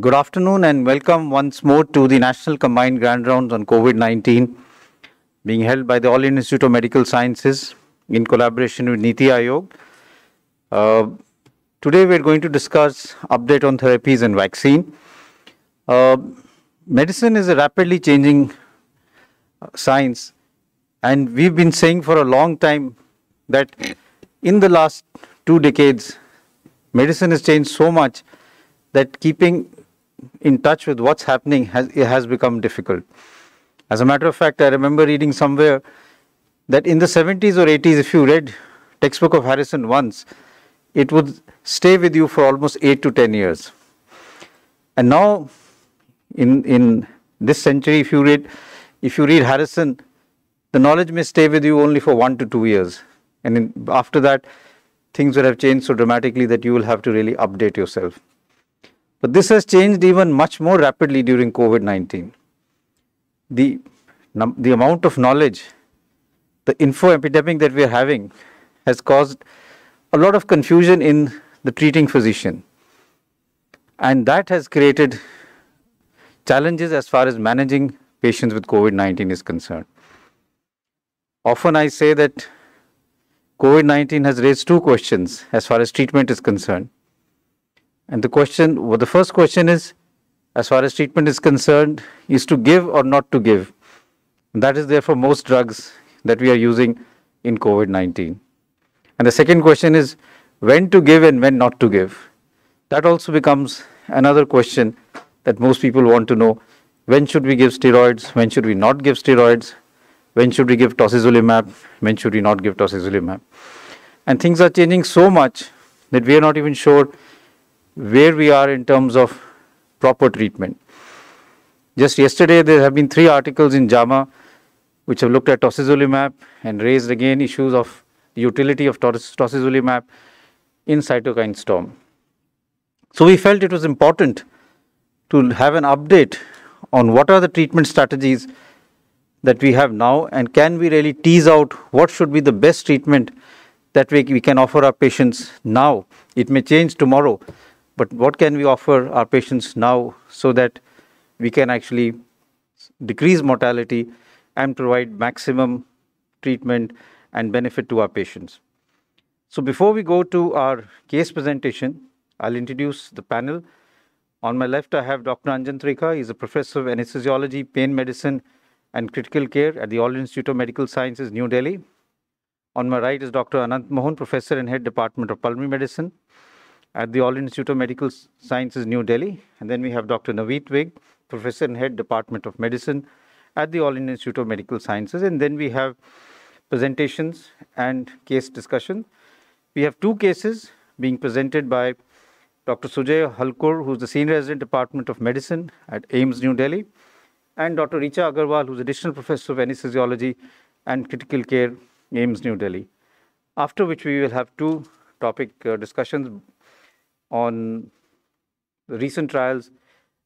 Good afternoon and welcome once more to the National Combined Grand Rounds on COVID-19 being held by the All Institute of Medical Sciences in collaboration with Niti Aayog. Uh, today we're going to discuss update on therapies and vaccine. Uh, medicine is a rapidly changing uh, science and we've been saying for a long time that in the last two decades medicine has changed so much that keeping in touch with what's happening has, has become difficult. As a matter of fact, I remember reading somewhere that in the 70s or 80s, if you read textbook of Harrison once, it would stay with you for almost 8 to 10 years. And now, in, in this century, if you read, if you read Harrison, the knowledge may stay with you only for 1 to 2 years. And in, after that, things will have changed so dramatically that you will have to really update yourself. But this has changed even much more rapidly during COVID-19. The, the amount of knowledge, the info epidemic that we are having has caused a lot of confusion in the treating physician. And that has created challenges as far as managing patients with COVID-19 is concerned. Often I say that COVID-19 has raised two questions as far as treatment is concerned. And the question, well, the first question is, as far as treatment is concerned, is to give or not to give. And that is there for most drugs that we are using in COVID-19. And the second question is when to give and when not to give. That also becomes another question that most people want to know. When should we give steroids? When should we not give steroids? When should we give tocilizumab? When should we not give tocilizumab? And things are changing so much that we are not even sure where we are in terms of proper treatment. Just yesterday, there have been three articles in JAMA which have looked at tocilizumab and raised again issues of the utility of tocilizumab in cytokine storm. So we felt it was important to have an update on what are the treatment strategies that we have now and can we really tease out what should be the best treatment that we, we can offer our patients now. It may change tomorrow. But what can we offer our patients now so that we can actually decrease mortality and provide maximum treatment and benefit to our patients? So before we go to our case presentation, I'll introduce the panel. On my left, I have Dr. Anjan Trika. He's a professor of anesthesiology, pain medicine, and critical care at the All Institute of Medical Sciences, New Delhi. On my right is Dr. Anant Mohan, professor and head department of pulmonary medicine at the All Institute of Medical Sciences, New Delhi. And then we have Dr. Navit Vig, Professor and Head Department of Medicine at the All India Institute of Medical Sciences. And then we have presentations and case discussion. We have two cases being presented by Dr. Sujay Halkur, who's the Senior Resident Department of Medicine at Ames, New Delhi, and Dr. Richa Agarwal, who's Additional Professor of Anesthesiology and Critical Care, Ames, New Delhi. After which we will have two topic uh, discussions on the recent trials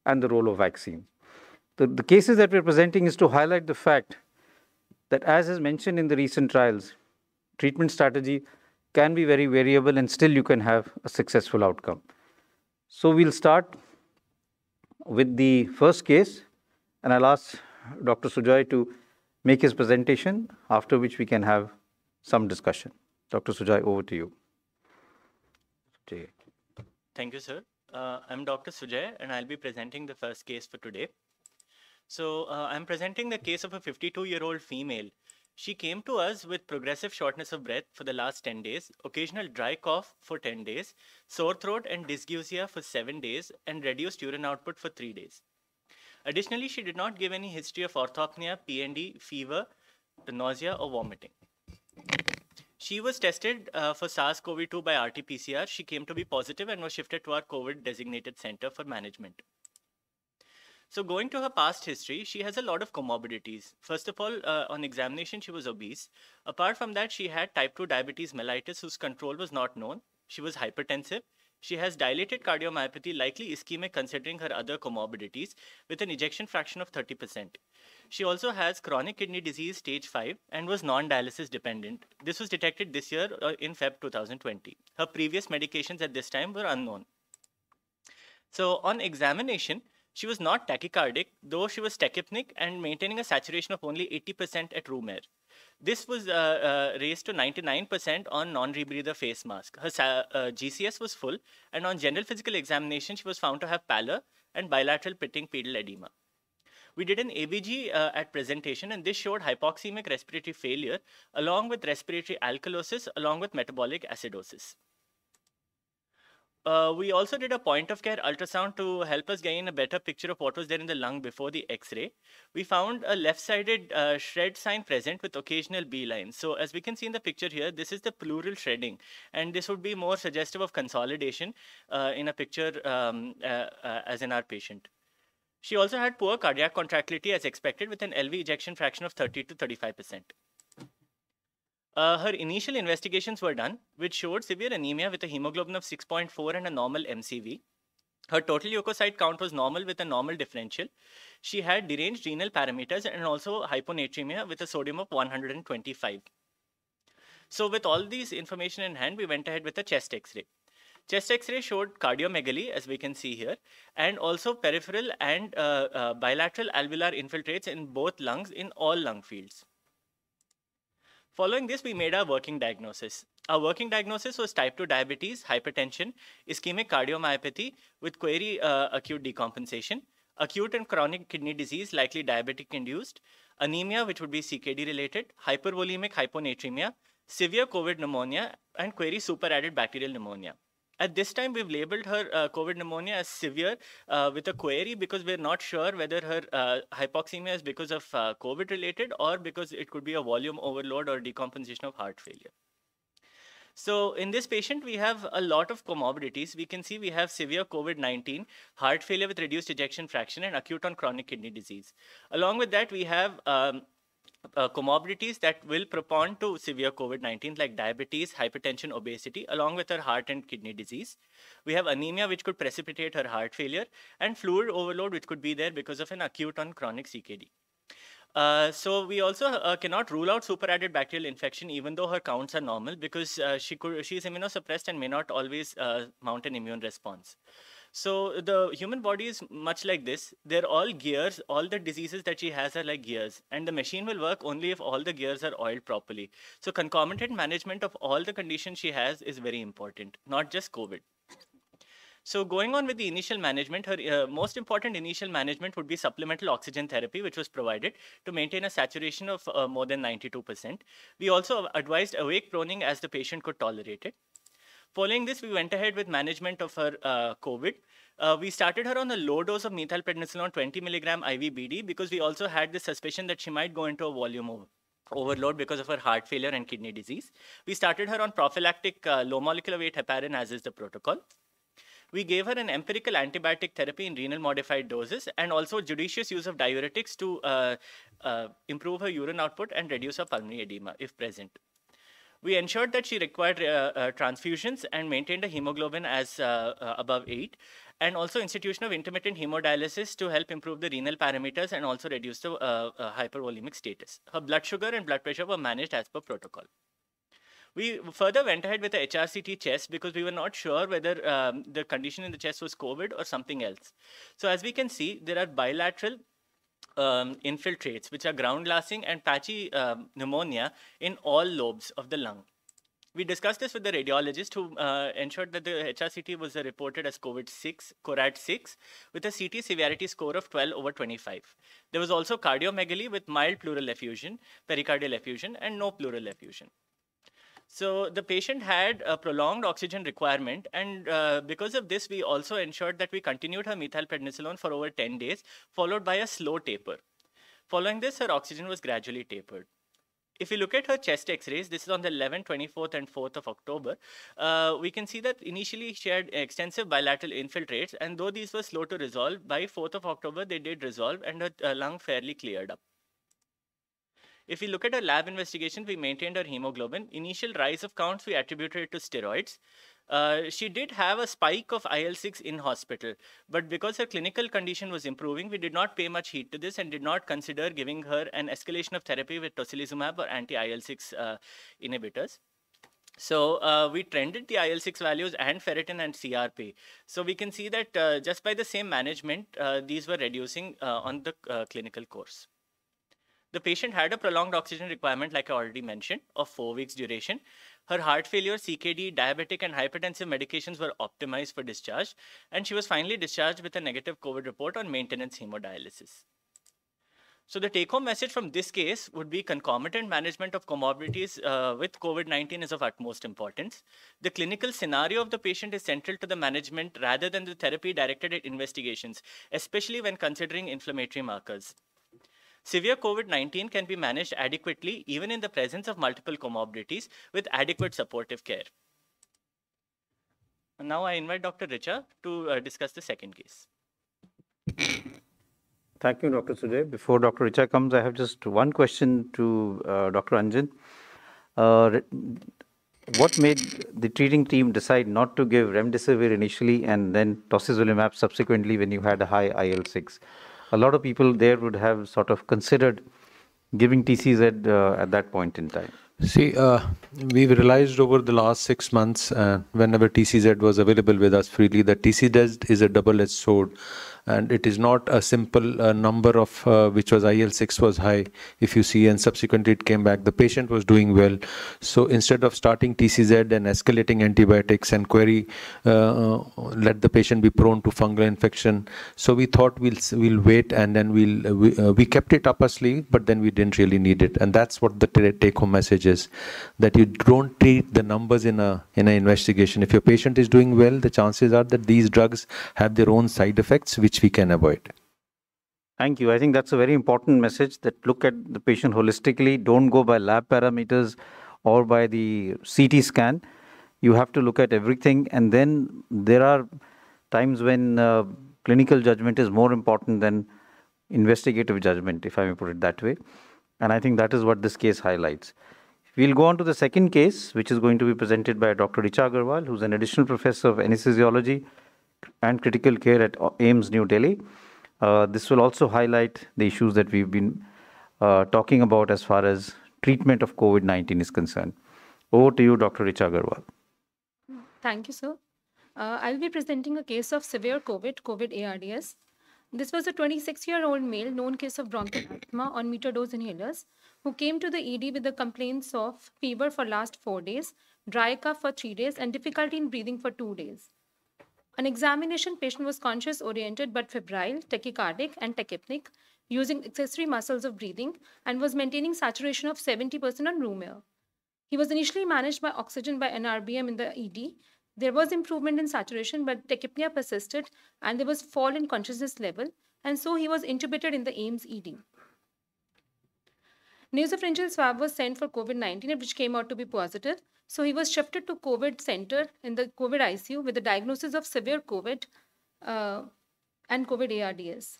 and the role of vaccine, The, the cases that we're presenting is to highlight the fact that as is mentioned in the recent trials, treatment strategy can be very variable and still you can have a successful outcome. So we'll start with the first case and I'll ask Dr. Sujoy to make his presentation, after which we can have some discussion. Dr. Sujoy, over to you. Okay. Thank you, sir. Uh, I'm Dr. Sujay, and I'll be presenting the first case for today. So, uh, I'm presenting the case of a 52 year old female. She came to us with progressive shortness of breath for the last 10 days, occasional dry cough for 10 days, sore throat and dysgeusia for 7 days, and reduced urine output for 3 days. Additionally, she did not give any history of orthopnea, PND, fever, nausea, or vomiting. She was tested uh, for SARS CoV 2 by RT PCR. She came to be positive and was shifted to our COVID designated center for management. So, going to her past history, she has a lot of comorbidities. First of all, uh, on examination, she was obese. Apart from that, she had type 2 diabetes mellitus, whose control was not known. She was hypertensive. She has dilated cardiomyopathy, likely ischemic considering her other comorbidities, with an ejection fraction of 30%. She also has chronic kidney disease stage 5 and was non dialysis dependent. This was detected this year uh, in Feb 2020. Her previous medications at this time were unknown. So, on examination, she was not tachycardic, though she was tachypnic and maintaining a saturation of only 80% at room air. This was uh, uh, raised to 99% on non rebreather face mask. Her uh, GCS was full, and on general physical examination, she was found to have pallor and bilateral pitting pedal edema we did an ABG uh, at presentation, and this showed hypoxemic respiratory failure along with respiratory alkalosis, along with metabolic acidosis. Uh, we also did a point of care ultrasound to help us gain a better picture of what was there in the lung before the x-ray. We found a left-sided uh, shred sign present with occasional B lines. So as we can see in the picture here, this is the pleural shredding. And this would be more suggestive of consolidation uh, in a picture um, uh, uh, as in our patient. She also had poor cardiac contractility as expected with an LV ejection fraction of 30 to 35%. Uh, her initial investigations were done, which showed severe anemia with a hemoglobin of 6.4 and a normal MCV. Her total leukocyte count was normal with a normal differential. She had deranged renal parameters and also hyponatremia with a sodium of 125. So, with all these information in hand, we went ahead with a chest x ray. Chest X-ray showed cardiomegaly, as we can see here, and also peripheral and uh, uh, bilateral alveolar infiltrates in both lungs in all lung fields. Following this, we made our working diagnosis. Our working diagnosis was type 2 diabetes, hypertension, ischemic cardiomyopathy with query uh, acute decompensation, acute and chronic kidney disease, likely diabetic induced, anemia, which would be CKD related, hypervolemic hyponatremia, severe COVID pneumonia, and query superadded bacterial pneumonia. At this time, we've labeled her uh, COVID pneumonia as severe uh, with a query because we're not sure whether her uh, hypoxemia is because of uh, COVID related or because it could be a volume overload or decompensation of heart failure. So in this patient, we have a lot of comorbidities. We can see we have severe COVID-19, heart failure with reduced ejection fraction, and acute on chronic kidney disease. Along with that, we have um, uh, comorbidities that will propound to severe COVID 19, like diabetes, hypertension, obesity, along with her heart and kidney disease. We have anemia, which could precipitate her heart failure, and fluid overload, which could be there because of an acute and chronic CKD. Uh, so we also uh, cannot rule out superadded bacterial infection even though her counts are normal because uh, she could she is immunosuppressed and may not always uh, mount an immune response. So the human body is much like this. They're all gears. All the diseases that she has are like gears. And the machine will work only if all the gears are oiled properly. So concomitant management of all the conditions she has is very important, not just COVID. So going on with the initial management, her uh, most important initial management would be supplemental oxygen therapy, which was provided to maintain a saturation of uh, more than 92%. We also advised awake proning as the patient could tolerate it. Following this, we went ahead with management of her uh, COVID. Uh, we started her on a low dose of methylprednisolone 20 milligram IVBD because we also had the suspicion that she might go into a volume over overload because of her heart failure and kidney disease. We started her on prophylactic uh, low molecular weight heparin as is the protocol. We gave her an empirical antibiotic therapy in renal modified doses and also judicious use of diuretics to uh, uh, improve her urine output and reduce her pulmonary edema if present. We ensured that she required uh, uh, transfusions and maintained a hemoglobin as uh, above 8 and also institution of intermittent hemodialysis to help improve the renal parameters and also reduce the uh, uh, hypervolemic status. Her blood sugar and blood pressure were managed as per protocol. We further went ahead with the HRCT chest because we were not sure whether um, the condition in the chest was COVID or something else. So as we can see, there are bilateral um, infiltrates, which are ground glassing and patchy uh, pneumonia in all lobes of the lung. We discussed this with the radiologist who uh, ensured that the HRCT was reported as COVID 6, CORAD 6, with a CT severity score of 12 over 25. There was also cardiomegaly with mild pleural effusion, pericardial effusion, and no pleural effusion. So the patient had a prolonged oxygen requirement, and uh, because of this, we also ensured that we continued her methylprednisolone for over 10 days, followed by a slow taper. Following this, her oxygen was gradually tapered. If you look at her chest x-rays, this is on the 11th, 24th, and 4th of October, uh, we can see that initially she had extensive bilateral infiltrates, and though these were slow to resolve, by 4th of October they did resolve, and her uh, lung fairly cleared up. If we look at our lab investigation, we maintained her hemoglobin. Initial rise of counts, we attributed it to steroids. Uh, she did have a spike of IL 6 in hospital, but because her clinical condition was improving, we did not pay much heed to this and did not consider giving her an escalation of therapy with tocilizumab or anti IL 6 uh, inhibitors. So uh, we trended the IL-6 values and ferritin and CRP. So we can see that uh, just by the same management, uh, these were reducing uh, on the uh, clinical course. The patient had a prolonged oxygen requirement, like I already mentioned, of four weeks duration. Her heart failure, CKD, diabetic, and hypertensive medications were optimized for discharge, and she was finally discharged with a negative COVID report on maintenance hemodialysis. So the take-home message from this case would be concomitant management of comorbidities uh, with COVID-19 is of utmost importance. The clinical scenario of the patient is central to the management rather than the therapy directed at investigations, especially when considering inflammatory markers. Severe COVID 19 can be managed adequately even in the presence of multiple comorbidities with adequate supportive care. now I invite Dr. Richa to uh, discuss the second case. Thank you, Dr. Sudeep. Before Dr. Richa comes, I have just one question to uh, Dr. Anjan. Uh, what made the treating team decide not to give remdesivir initially and then tocilizumab subsequently when you had a high IL-6? a lot of people there would have sort of considered giving TCZ at, uh, at that point in time? See, uh, we've realized over the last six months, uh, whenever TCZ was available with us freely, that TCZ is a double-edged sword and it is not a simple uh, number of uh, which was IL6 was high if you see and subsequently it came back the patient was doing well so instead of starting TCZ and escalating antibiotics and query uh, uh, let the patient be prone to fungal infection so we thought we'll we'll wait and then we'll uh, we, uh, we, kept it up our sleeve but then we didn't really need it and that's what the take home message is that you don't treat the numbers in a in an investigation if your patient is doing well the chances are that these drugs have their own side effects which we can avoid. Thank you. I think that's a very important message that look at the patient holistically. Don't go by lab parameters or by the CT scan. You have to look at everything. And then there are times when uh, clinical judgment is more important than investigative judgment, if I may put it that way. And I think that is what this case highlights. We'll go on to the second case, which is going to be presented by Dr. Richa Agarwal, who's an additional professor of anesthesiology and critical care at uh, AIMS New Delhi. Uh, this will also highlight the issues that we've been uh, talking about as far as treatment of COVID 19 is concerned. Over to you, Dr. Richa Agarwal. Thank you, sir. Uh, I'll be presenting a case of severe COVID, COVID ARDS. This was a 26 year old male, known case of bronchial asthma on meter dose inhalers, who came to the ED with the complaints of fever for last four days, dry cough for three days, and difficulty in breathing for two days. An examination, patient was conscious oriented but febrile, tachycardic and tachypnic, using accessory muscles of breathing and was maintaining saturation of 70% on room air. He was initially managed by oxygen by NRBM in the ED. There was improvement in saturation, but tachypnea persisted and there was fall in consciousness level, and so he was intubated in the Ames ED. News of Rangel swab was sent for COVID-19, which came out to be positive. So he was shifted to COVID center in the COVID ICU with the diagnosis of severe COVID uh, and COVID ARDS.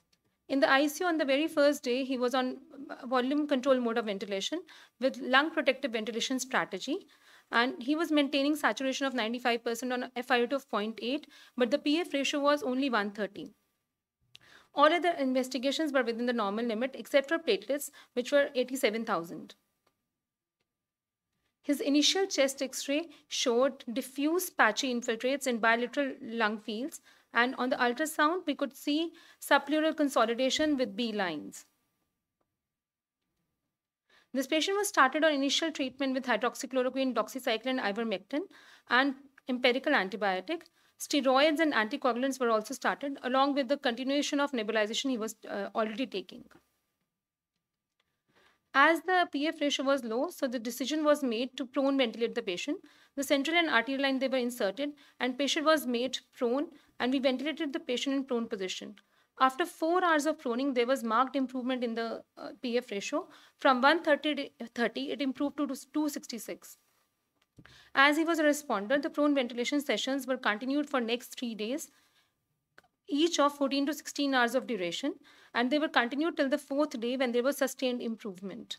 In the ICU on the very first day, he was on volume control mode of ventilation with lung protective ventilation strategy. And he was maintaining saturation of 95% on FiO2 of 0.8, but the PF ratio was only 113. All other investigations were within the normal limit except for platelets, which were 87,000. His initial chest x-ray showed diffuse patchy infiltrates in bilateral lung fields and on the ultrasound we could see subpleural consolidation with B lines. This patient was started on initial treatment with hydroxychloroquine, doxycycline, ivermectin and empirical antibiotic Steroids and anticoagulants were also started, along with the continuation of nebulization he was uh, already taking. As the PF ratio was low, so the decision was made to prone ventilate the patient. The central and arterial line they were inserted and patient was made prone and we ventilated the patient in prone position. After 4 hours of proning, there was marked improvement in the uh, PF ratio. From 130, 30, it improved to 266. As he was a responder, the prone ventilation sessions were continued for next three days, each of 14 to 16 hours of duration, and they were continued till the fourth day when there was sustained improvement.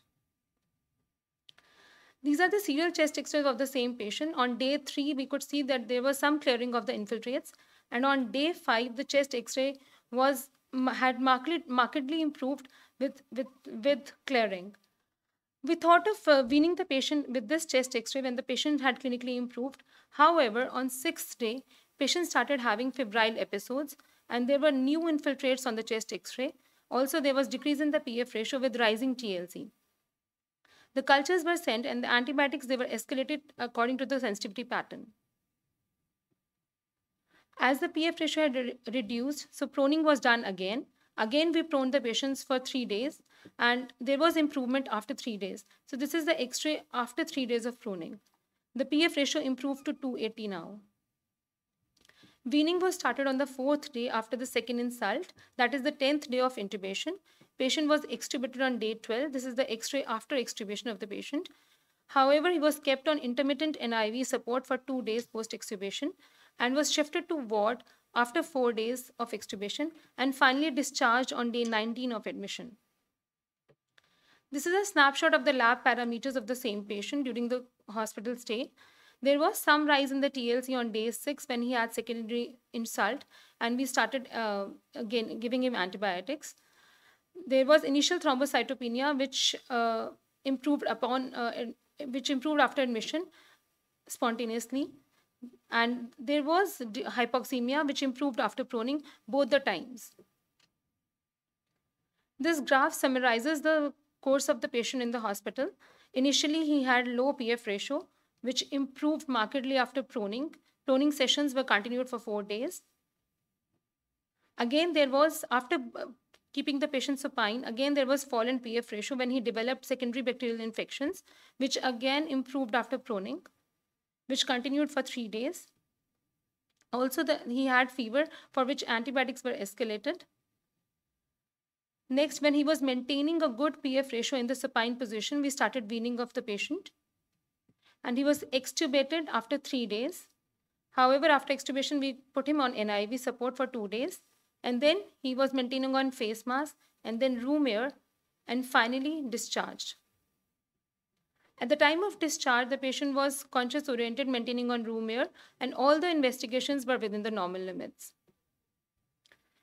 These are the serial chest x-rays of the same patient. On day 3, we could see that there was some clearing of the infiltrates. And on day 5, the chest x-ray was had markedly, markedly improved with, with, with clearing. We thought of uh, weaning the patient with this chest x-ray when the patient had clinically improved. However, on sixth day, patient started having febrile episodes and there were new infiltrates on the chest x-ray. Also, there was decrease in the PF ratio with rising TLC. The cultures were sent and the antibiotics, they were escalated according to the sensitivity pattern. As the PF ratio had re reduced, so proning was done again Again, we pruned the patients for three days and there was improvement after three days. So this is the x-ray after three days of pruning. The PF ratio improved to 280 now. Weaning was started on the fourth day after the second insult, that is the 10th day of intubation. Patient was extubated on day 12. This is the x-ray after extubation of the patient. However, he was kept on intermittent NIV support for two days post-extubation and was shifted to ward after four days of extubation and finally discharged on day 19 of admission. This is a snapshot of the lab parameters of the same patient during the hospital stay. There was some rise in the TLC on day 6 when he had secondary insult and we started uh, again giving him antibiotics. There was initial thrombocytopenia which uh, improved upon uh, which improved after admission spontaneously and there was hypoxemia which improved after proning both the times. This graph summarizes the course of the patient in the hospital. Initially, he had low PF ratio, which improved markedly after proning. Proning sessions were continued for four days. Again, there was, after uh, keeping the patient supine, again there was fall in PF ratio when he developed secondary bacterial infections, which again improved after proning which continued for three days. Also, the, he had fever for which antibiotics were escalated. Next, when he was maintaining a good PF ratio in the supine position, we started weaning off the patient. And he was extubated after three days. However, after extubation, we put him on NIV support for two days. And then he was maintaining on face mask and then room air and finally discharged. At the time of discharge, the patient was conscious oriented, maintaining on room air, and all the investigations were within the normal limits.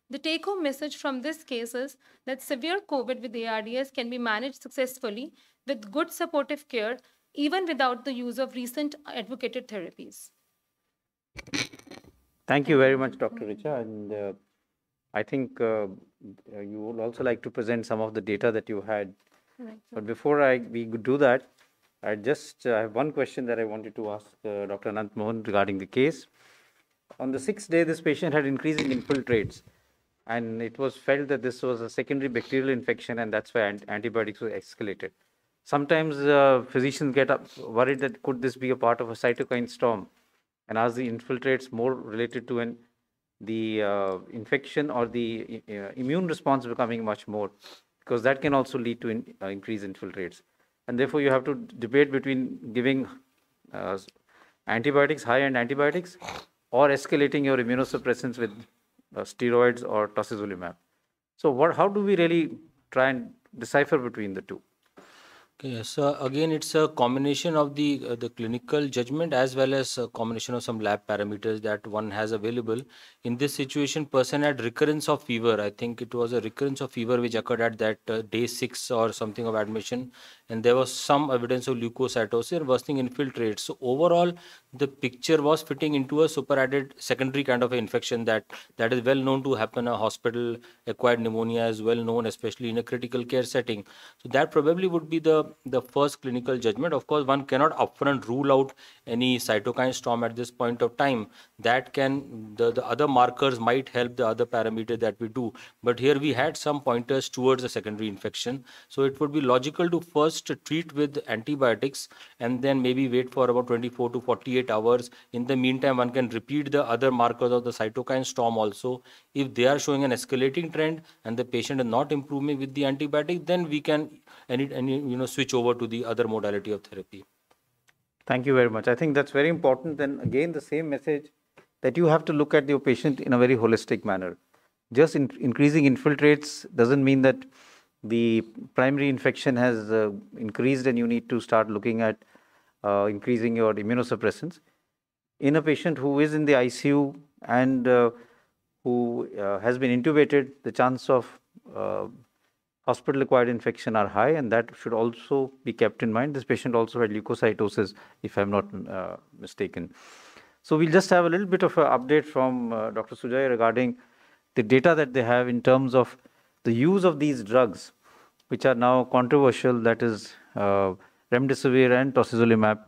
The take home message from this case is that severe COVID with ARDS can be managed successfully with good supportive care, even without the use of recent advocated therapies. Thank you very much, Dr. Richa. And uh, I think uh, you would also like to present some of the data that you had. Right. But before I, we do that, I just uh, have one question that I wanted to ask uh, Dr. Anant Mohan regarding the case. On the sixth day, this patient had increasing infiltrates, and it was felt that this was a secondary bacterial infection, and that's why ant antibiotics were escalated. Sometimes uh, physicians get worried that could this be a part of a cytokine storm, and as the infiltrates more related to an the uh, infection or the uh, immune response becoming much more because that can also lead to in, uh, increased infiltrates and therefore you have to debate between giving uh, antibiotics, high-end antibiotics, or escalating your immunosuppressants with uh, steroids or tocilizumab. So what, how do we really try and decipher between the two? Okay, so again, it's a combination of the uh, the clinical judgment as well as a combination of some lab parameters that one has available. In this situation, person had recurrence of fever. I think it was a recurrence of fever which occurred at that uh, day six or something of admission, and there was some evidence of leukocytosis and worsening infiltrates. So overall, the picture was fitting into a superadded secondary kind of infection that that is well known to happen. A hospital acquired pneumonia is well known, especially in a critical care setting. So that probably would be the the first clinical judgment. Of course, one cannot upfront rule out any cytokine storm at this point of time. That can, the, the other markers might help the other parameter that we do. But here we had some pointers towards a secondary infection. So it would be logical to first treat with antibiotics and then maybe wait for about 24 to 48 hours. In the meantime, one can repeat the other markers of the cytokine storm also. If they are showing an escalating trend and the patient is not improving with the antibiotic, then we can, any any you know, switch over to the other modality of therapy. Thank you very much. I think that's very important. And again, the same message that you have to look at your patient in a very holistic manner. Just in, increasing infiltrates doesn't mean that the primary infection has uh, increased and you need to start looking at uh, increasing your immunosuppressants. In a patient who is in the ICU and uh, who uh, has been intubated, the chance of uh, hospital acquired infection are high and that should also be kept in mind. This patient also had leukocytosis, if I'm not uh, mistaken. So we'll just have a little bit of an update from uh, Dr. Sujay regarding the data that they have in terms of the use of these drugs, which are now controversial, that is uh, remdesivir and tocilizumab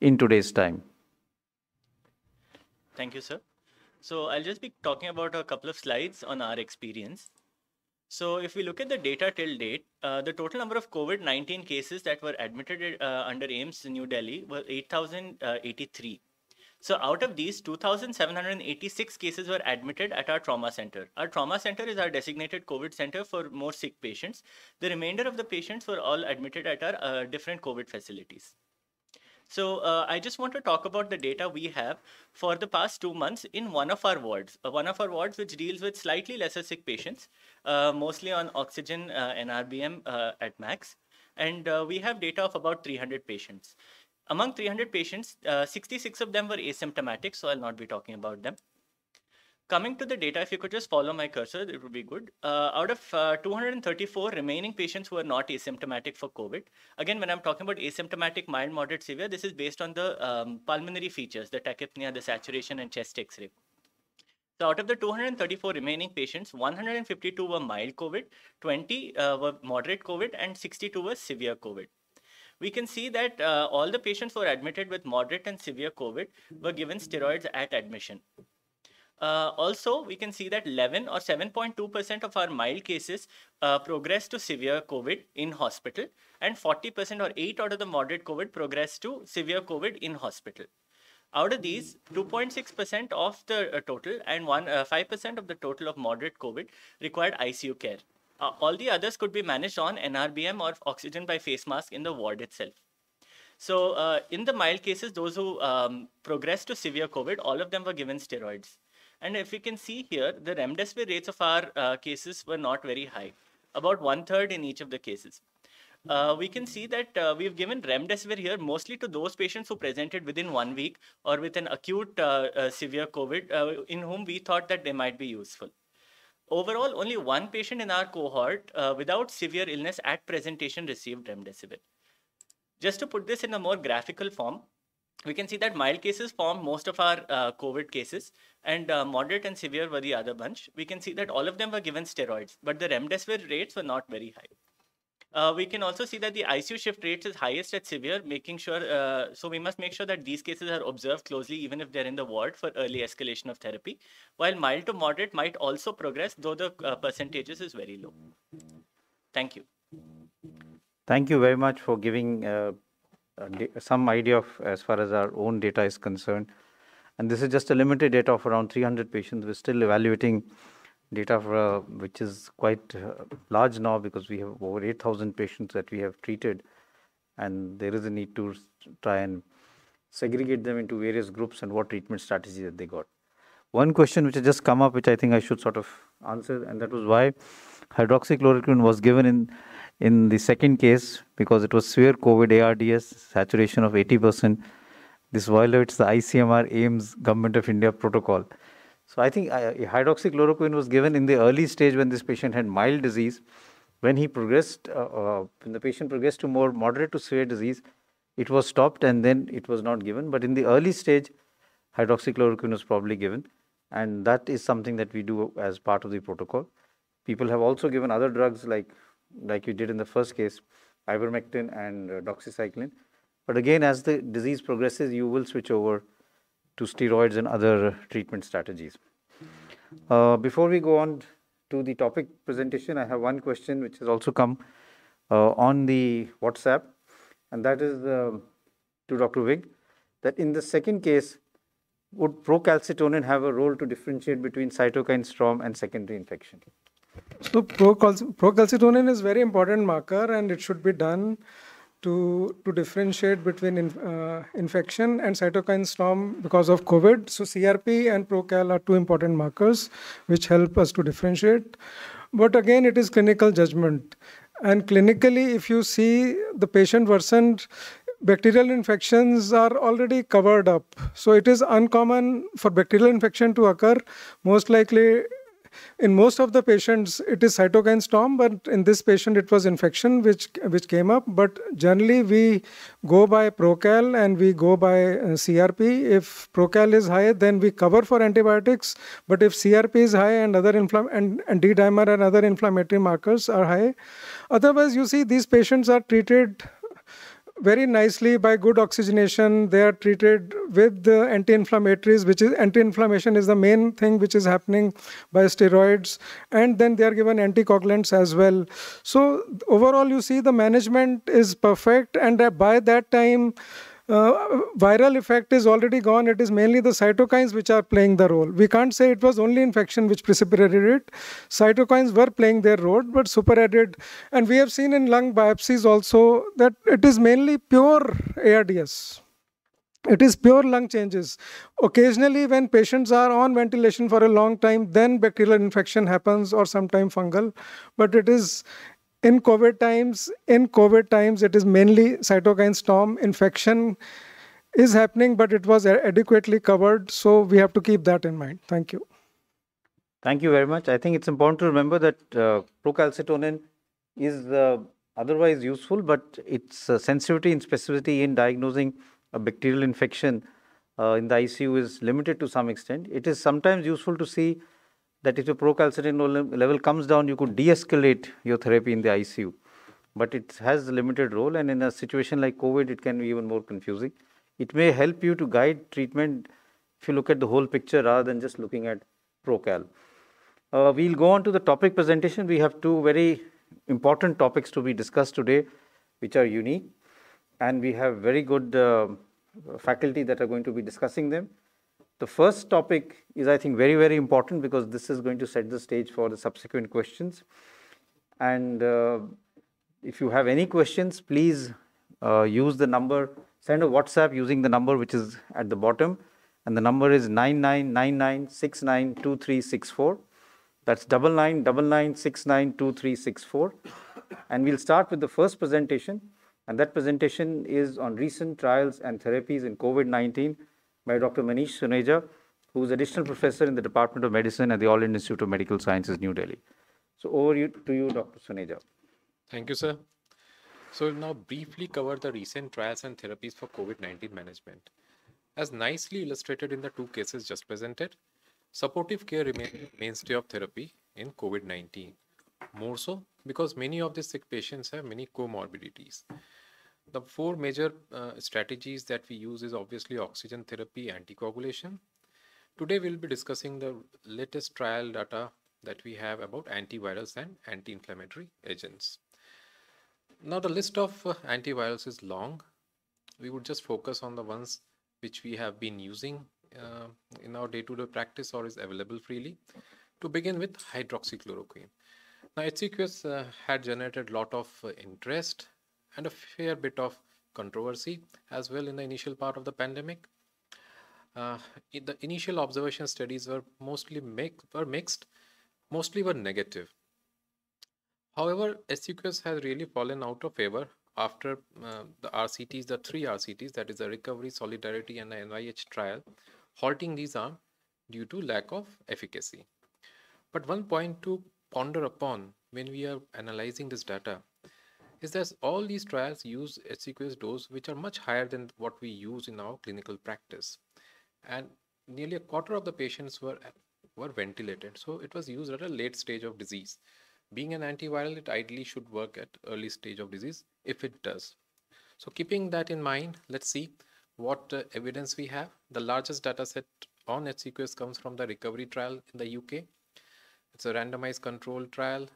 in today's time. Thank you, sir. So I'll just be talking about a couple of slides on our experience. So if we look at the data till date, uh, the total number of COVID-19 cases that were admitted uh, under AIMS in New Delhi were 8,083. Uh, so out of these, 2,786 cases were admitted at our trauma center. Our trauma center is our designated COVID center for more sick patients. The remainder of the patients were all admitted at our uh, different COVID facilities. So uh, I just want to talk about the data we have for the past two months in one of our wards, uh, one of our wards which deals with slightly lesser sick patients, uh, mostly on oxygen and uh, RBM uh, at max. And uh, we have data of about 300 patients. Among 300 patients, 66 of them were asymptomatic, so I'll not be talking about them. Coming to the data, if you could just follow my cursor, it would be good. Uh, out of uh, 234 remaining patients who are not asymptomatic for COVID, again, when I'm talking about asymptomatic, mild, moderate, severe, this is based on the um, pulmonary features, the tachypnea, the saturation, and chest x-ray. So out of the 234 remaining patients, 152 were mild COVID, 20 uh, were moderate COVID, and 62 were severe COVID we can see that uh, all the patients who were admitted with moderate and severe COVID were given steroids at admission. Uh, also, we can see that 11 or 7.2% of our mild cases uh, progress to severe COVID in hospital, and 40% or 8 out of the moderate COVID progress to severe COVID in hospital. Out of these, 2.6% of the uh, total and one 5% uh, of the total of moderate COVID required ICU care. Uh, all the others could be managed on NRBM or oxygen by face mask in the ward itself. So, uh, in the mild cases, those who um, progressed to severe COVID, all of them were given steroids. And if we can see here, the remdesivir rates of our uh, cases were not very high, about one third in each of the cases. Uh, we can see that uh, we've given remdesivir here mostly to those patients who presented within one week or with an acute uh, uh, severe COVID uh, in whom we thought that they might be useful. Overall, only one patient in our cohort without severe illness at presentation received remdesivir. Just to put this in a more graphical form, we can see that mild cases form most of our uh, COVID cases, and uh, moderate and severe were the other bunch. We can see that all of them were given steroids, but the remdesivir rates were not very high. Uh, we can also see that the ICU shift rates is highest at severe, making sure, uh, so we must make sure that these cases are observed closely even if they're in the ward for early escalation of therapy, while mild to moderate might also progress, though the uh, percentages is very low. Thank you. Thank you very much for giving uh, uh, some idea of as far as our own data is concerned. And this is just a limited data of around 300 patients. We're still evaluating data for, uh, which is quite uh, large now because we have over 8,000 patients that we have treated. And there is a need to try and segregate them into various groups and what treatment strategy that they got. One question which has just come up, which I think I should sort of answer, and that was why hydroxychloroquine was given in in the second case, because it was severe COVID ARDS, saturation of 80%, this violates the ICMR AIMS Government of India protocol. So I think uh, hydroxychloroquine was given in the early stage when this patient had mild disease. When he progressed, uh, uh, when the patient progressed to more moderate to severe disease, it was stopped and then it was not given. But in the early stage, hydroxychloroquine was probably given. And that is something that we do as part of the protocol. People have also given other drugs like like you did in the first case, ivermectin and uh, doxycycline. But again, as the disease progresses, you will switch over to steroids and other treatment strategies. Uh, before we go on to the topic presentation, I have one question which has also come uh, on the WhatsApp, and that is uh, to Dr. Wig, that in the second case, would procalcitonin have a role to differentiate between cytokine storm and secondary infection? So procalcitonin is very important marker and it should be done to, to differentiate between in, uh, infection and cytokine storm because of COVID. So CRP and procal are two important markers which help us to differentiate. But again, it is clinical judgment. And clinically, if you see the patient worsened, bacterial infections are already covered up. So it is uncommon for bacterial infection to occur. Most likely, in most of the patients, it is cytokine storm, but in this patient, it was infection which, which came up. But generally, we go by Procal and we go by uh, CRP. If Procal is high, then we cover for antibiotics. But if CRP is high and other inflam- and, and D-dimer and other inflammatory markers are high, otherwise, you see, these patients are treated very nicely by good oxygenation. They are treated with the anti-inflammatories, which is anti-inflammation is the main thing which is happening by steroids, and then they are given anticoagulants as well. So overall, you see the management is perfect, and by that time uh, viral effect is already gone. It is mainly the cytokines which are playing the role. We can't say it was only infection which precipitated it. Cytokines were playing their role, but superadded. And we have seen in lung biopsies also that it is mainly pure ARDS. It is pure lung changes. Occasionally, when patients are on ventilation for a long time, then bacterial infection happens or sometime fungal. But it is in COVID times, in COVID times, it is mainly cytokine storm infection is happening, but it was adequately covered. So we have to keep that in mind. Thank you. Thank you very much. I think it's important to remember that uh, procalcitonin is uh, otherwise useful, but its uh, sensitivity and specificity in diagnosing a bacterial infection uh, in the ICU is limited to some extent. It is sometimes useful to see that if the procalcitonin level comes down, you could de-escalate your therapy in the ICU. But it has a limited role and in a situation like COVID, it can be even more confusing. It may help you to guide treatment if you look at the whole picture rather than just looking at procal. Uh, we'll go on to the topic presentation. We have two very important topics to be discussed today, which are unique. And we have very good uh, faculty that are going to be discussing them. The first topic is, I think, very, very important because this is going to set the stage for the subsequent questions. And uh, if you have any questions, please uh, use the number, send a WhatsApp using the number which is at the bottom. And the number is 9999692364. That's double nine double nine six nine two three six four, and we'll start with the first presentation, and that presentation is on recent trials and therapies in COVID-19 by Dr. Manish Suneja, who is additional professor in the Department of Medicine at the All India Institute of Medical Sciences, New Delhi. So over you, to you, Dr. Suneja. Thank you, sir. So we'll now briefly cover the recent trials and therapies for COVID-19 management. As nicely illustrated in the two cases just presented, supportive care remains the mainstay of therapy in COVID-19. More so because many of these sick patients have many comorbidities the four major uh, strategies that we use is obviously oxygen therapy, anticoagulation. Today we'll be discussing the latest trial data that we have about antivirals and anti-inflammatory agents. Now the list of uh, antivirals is long. We would just focus on the ones which we have been using uh, in our day-to-day practice or is available freely. To begin with, hydroxychloroquine. Now, HCQS uh, had generated a lot of uh, interest and a fair bit of controversy as well in the initial part of the pandemic. Uh, in the initial observation studies were mostly make, were mixed, mostly were negative. However, SQS has really fallen out of favor after uh, the RCTs, the three RCTs, that is the Recovery, Solidarity, and the NIH trial, halting these arm due to lack of efficacy. But one point to ponder upon when we are analyzing this data is that all these trials use HCQS dose which are much higher than what we use in our clinical practice. And nearly a quarter of the patients were, were ventilated. So it was used at a late stage of disease. Being an antiviral, it ideally should work at early stage of disease if it does. So keeping that in mind, let's see what uh, evidence we have. The largest data set on HCQS comes from the recovery trial in the UK. It's a randomized control trial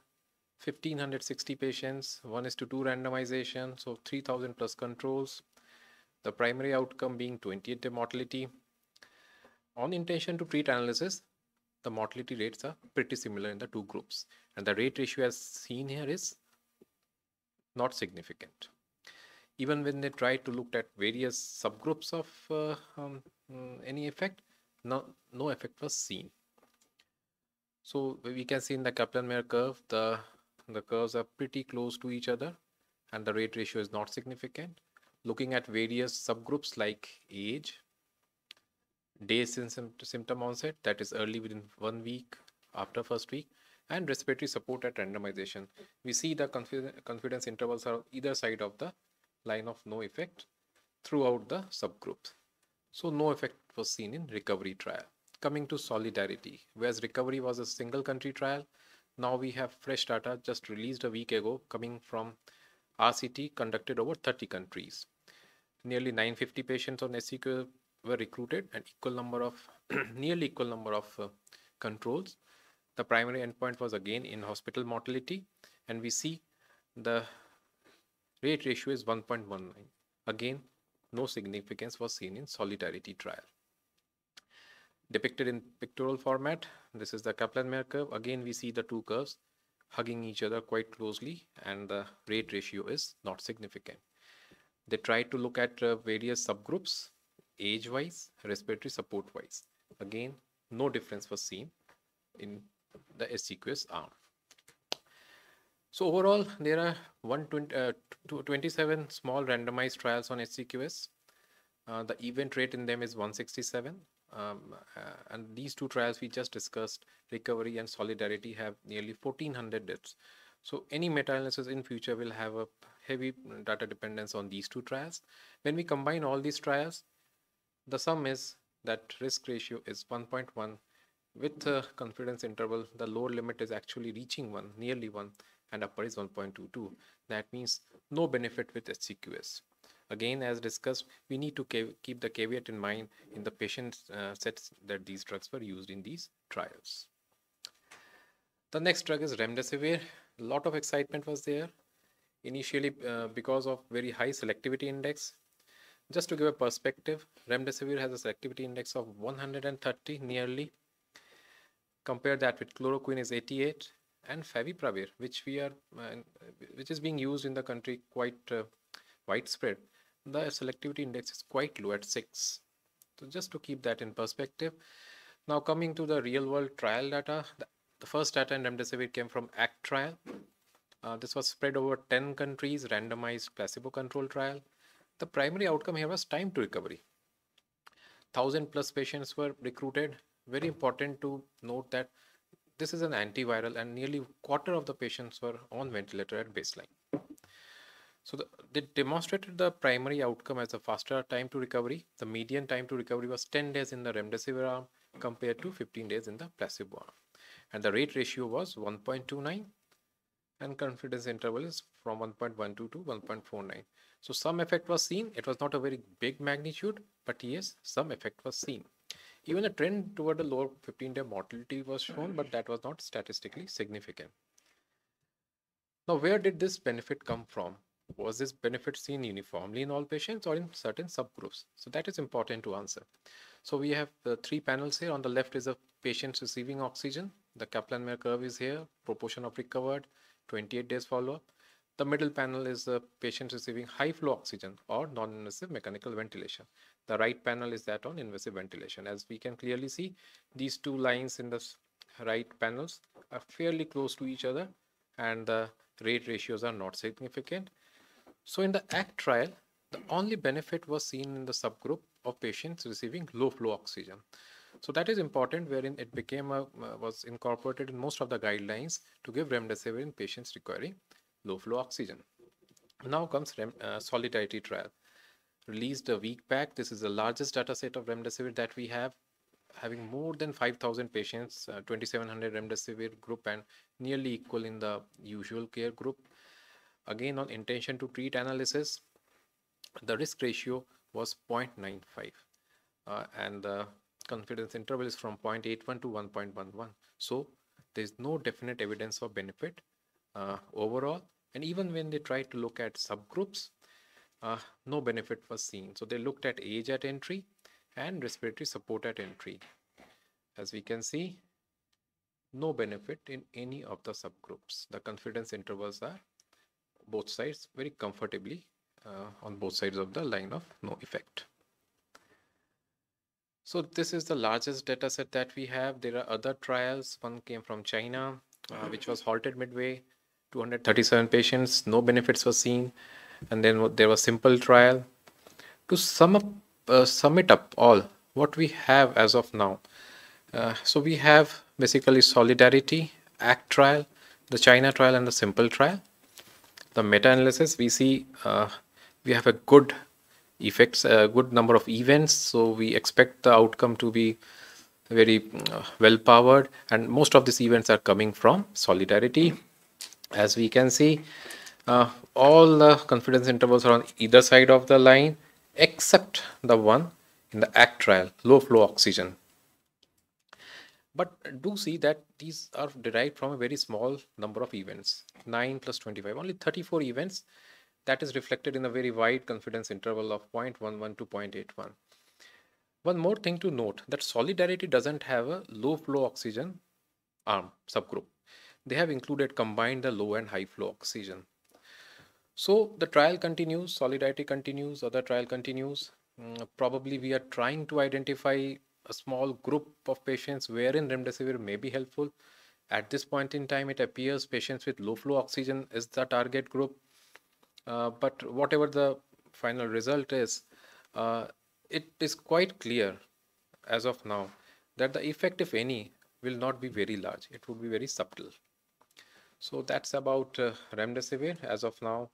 1560 patients, 1 is to 2 randomization, so 3000 plus controls. The primary outcome being 28 day mortality. On intention to treat analysis, the mortality rates are pretty similar in the two groups, and the rate ratio as seen here is not significant. Even when they tried to look at various subgroups of uh, um, mm, any effect, no, no effect was seen. So we can see in the Kaplan-Meier curve, the the curves are pretty close to each other and the rate ratio is not significant. Looking at various subgroups like age, day since symptom onset, that is early within one week after first week, and respiratory support at randomization. We see the confidence intervals are either side of the line of no effect throughout the subgroups. So no effect was seen in recovery trial. Coming to solidarity, whereas recovery was a single country trial, now we have fresh data just released a week ago coming from RCT conducted over 30 countries. Nearly 950 patients on SQL were recruited and equal number of nearly equal number of uh, controls. The primary endpoint was again in hospital mortality and we see the rate ratio is 1.19. Again, no significance was seen in solidarity trial depicted in pictorial format. This is the Kaplan-Meier curve. Again, we see the two curves hugging each other quite closely and the rate ratio is not significant. They try to look at uh, various subgroups, age-wise, respiratory support-wise. Again, no difference was seen in the SCQS arm. So overall, there are 127 uh, small randomized trials on SCQS. Uh, the event rate in them is 167 um, uh, and these two trials we just discussed, Recovery and Solidarity, have nearly 1400 deaths. So any meta-analysis in future will have a heavy data dependence on these two trials. When we combine all these trials, the sum is that risk ratio is 1.1 with the confidence interval, the lower limit is actually reaching 1, nearly 1 and upper is 1.22. That means no benefit with HCQS. Again, as discussed, we need to keep the caveat in mind in the patient uh, sets that these drugs were used in these trials. The next drug is remdesivir. A lot of excitement was there initially uh, because of very high selectivity index. Just to give a perspective, remdesivir has a selectivity index of 130 nearly. Compare that with chloroquine is 88 and favipravir, which we are, uh, which is being used in the country quite uh, widespread, the selectivity index is quite low at 6. So just to keep that in perspective. Now coming to the real world trial data, the, first data in remdesivir came from ACT trial. Uh, this was spread over 10 countries, randomized placebo control trial. The primary outcome here was time to recovery. 1000 plus patients were recruited. Very important to note that this is an antiviral and nearly quarter of the patients were on ventilator at baseline. So the, they demonstrated the primary outcome as a faster time to recovery. The median time to recovery was 10 days in the remdesivir arm compared to 15 days in the placebo arm. And the rate ratio was 1.29 and confidence interval is from 1.12 to 1.49. So some effect was seen. It was not a very big magnitude, but yes, some effect was seen. Even a trend toward a lower 15-day mortality was shown, but that was not statistically significant. Now, where did this benefit come from? was this benefit seen uniformly in all patients or in certain subgroups? So that is important to answer. So we have the three panels here. On the left is a patient receiving oxygen. The Kaplan-Meier curve is here, proportion of recovered, 28 days follow-up. The middle panel is the patient receiving high flow oxygen or non-invasive mechanical ventilation. The right panel is that on invasive ventilation. As we can clearly see, these two lines in the right panels are fairly close to each other and the rate ratios are not significant. So in the ACT trial, the only benefit was seen in the subgroup of patients receiving low flow oxygen. So that is important wherein it became a, uh, was incorporated in most of the guidelines to give remdesivir in patients requiring low flow oxygen. Now comes rem, uh, solidarity trial. Released a week back. This is the largest data set of remdesivir that we have, having more than 5,000 patients, uh, 2,700 remdesivir group and nearly equal in the usual care group. Again, on intention to treat analysis, the risk ratio was 0.95 uh, and the confidence interval is from 0.81 to 1.11. So there is no definite evidence of benefit uh, overall. And even when they tried to look at subgroups, uh, no benefit was seen. So they looked at age at entry and respiratory support at entry. As we can see, no benefit in any of the subgroups. The confidence intervals are both sides very comfortably uh, on both sides of the line of no effect. So this is the largest data set that we have. There are other trials. One came from China, uh, which was halted midway. 237 patients, no benefits were seen. And then there was simple trial. To sum up, uh, sum it up all, what we have as of now. Uh, so we have basically Solidarity, ACT trial, the China trial and the simple trial the meta-analysis, we see uh, we have a good effects, a good number of events. So we expect the outcome to be very uh, well powered and most of these events are coming from solidarity. As we can see, uh, all the confidence intervals are on either side of the line except the one in the ACT trial, low flow oxygen. But do see that these are derived from a very small number of events 9 plus 25, only 34 events. That is reflected in a very wide confidence interval of 0.11 to 0.81. One more thing to note that Solidarity doesn't have a low flow oxygen arm subgroup. They have included combined the low and high flow oxygen. So the trial continues, Solidarity continues, other trial continues. Mm, probably we are trying to identify a small group of patients wherein remdesivir may be helpful. At this point in time, it appears patients with low flow oxygen is the target group. Uh, but whatever the final result is, uh, it is quite clear as of now that the effect, if any, will not be very large. It would be very subtle. So that's about uh, remdesivir. As of now,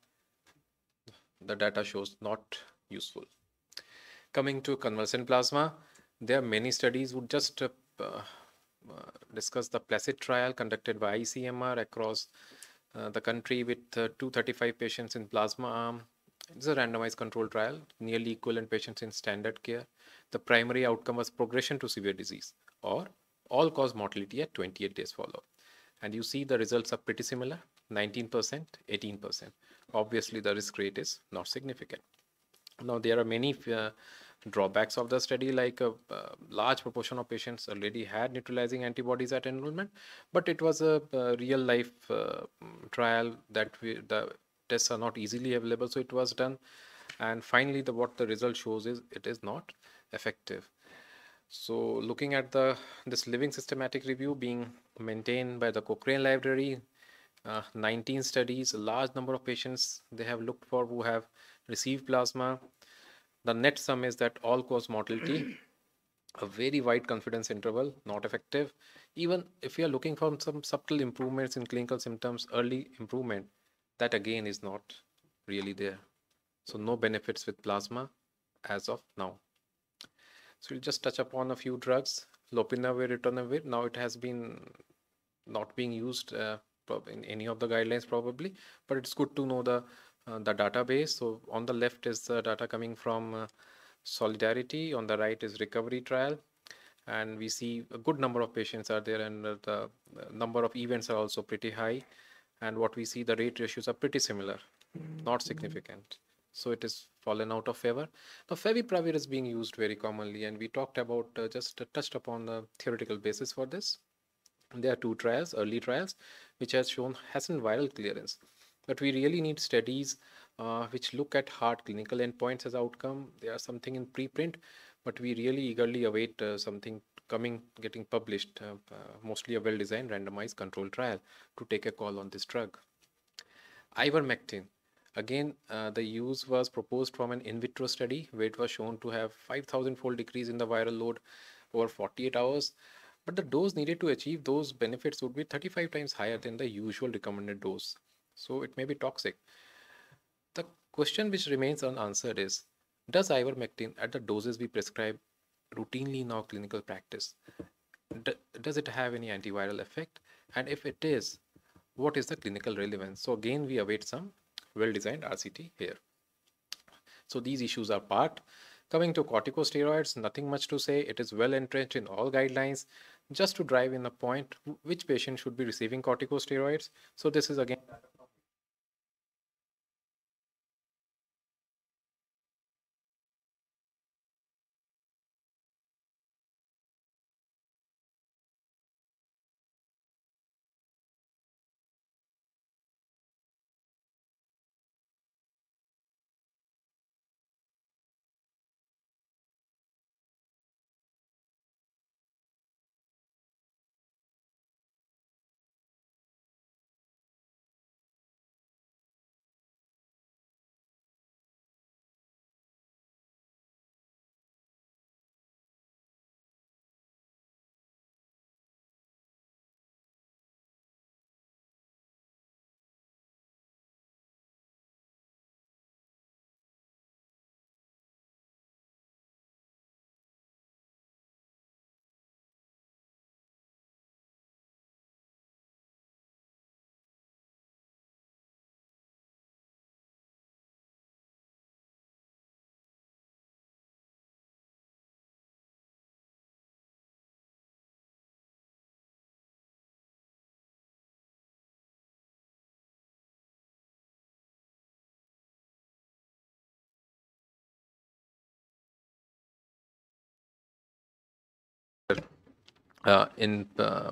the data shows not useful. Coming to convalescent plasma, there are many studies would just uh, uh, discuss the placid trial conducted by ICMR across uh, the country with uh, 235 patients in plasma arm. It's a randomized control trial, nearly equivalent patients in standard care. The primary outcome was progression to severe disease or all cause mortality at 28 days follow up. And you see the results are pretty similar 19%, 18%. Obviously, the risk rate is not significant. Now, there are many uh, drawbacks of the study like a, uh, a, uh, large proportion of patients already had neutralizing antibodies at enrollment but it was a, a real life uh, trial that we, the tests are not easily available so it was done and finally the what the result shows is it is not effective so looking at the this living systematic review being maintained by the cochrane library uh, 19 studies a large number of patients they have looked for who have received plasma the net sum is that all cause mortality, a very wide confidence interval, not effective. Even if you are looking for some subtle improvements in clinical symptoms, early improvement, that again is not really there. So no benefits with plasma as of now. So we'll just touch upon a few drugs. Lopinavir, ritonavir. Now it has been not being used uh, in any of the guidelines probably, but it's good to know the uh, the database. So on the left is the data coming from uh, Solidarity, on the right is recovery trial. And we see a good number of patients are there and uh, the number of events are also pretty high. And what we see, the rate ratios are pretty similar, not mm-hmm. significant. So it is fallen out of favor. Now, favipravir is being used very commonly, and we talked about uh, just uh, touched upon the theoretical basis for this. there are two trials, early trials, which has shown hasn't viral clearance. But we really need studies uh, which look at hard clinical endpoints as outcome. There are something in preprint, but we really eagerly await uh, something coming, getting published, uh, uh mostly a well-designed randomized control trial to take a call on this drug. Ivermectin. Again, uh, the use was proposed from an in vitro study where it was shown to have 5,000-fold decrease in the viral load over 48 hours but the dose needed to achieve those benefits would be 35 times higher than the usual recommended dose so it may be toxic. The question which remains unanswered is Does ivermectin at the doses we prescribe routinely in our clinical practice? does it have any antiviral effect? And if it is, what is the clinical relevance? So, again, we await some well designed RCT here. So, these issues are part. Coming to corticosteroids, nothing much to say. It is well entrenched in all guidelines. Just to drive in a point, which patient should be receiving corticosteroids? So, this is again uh, in uh,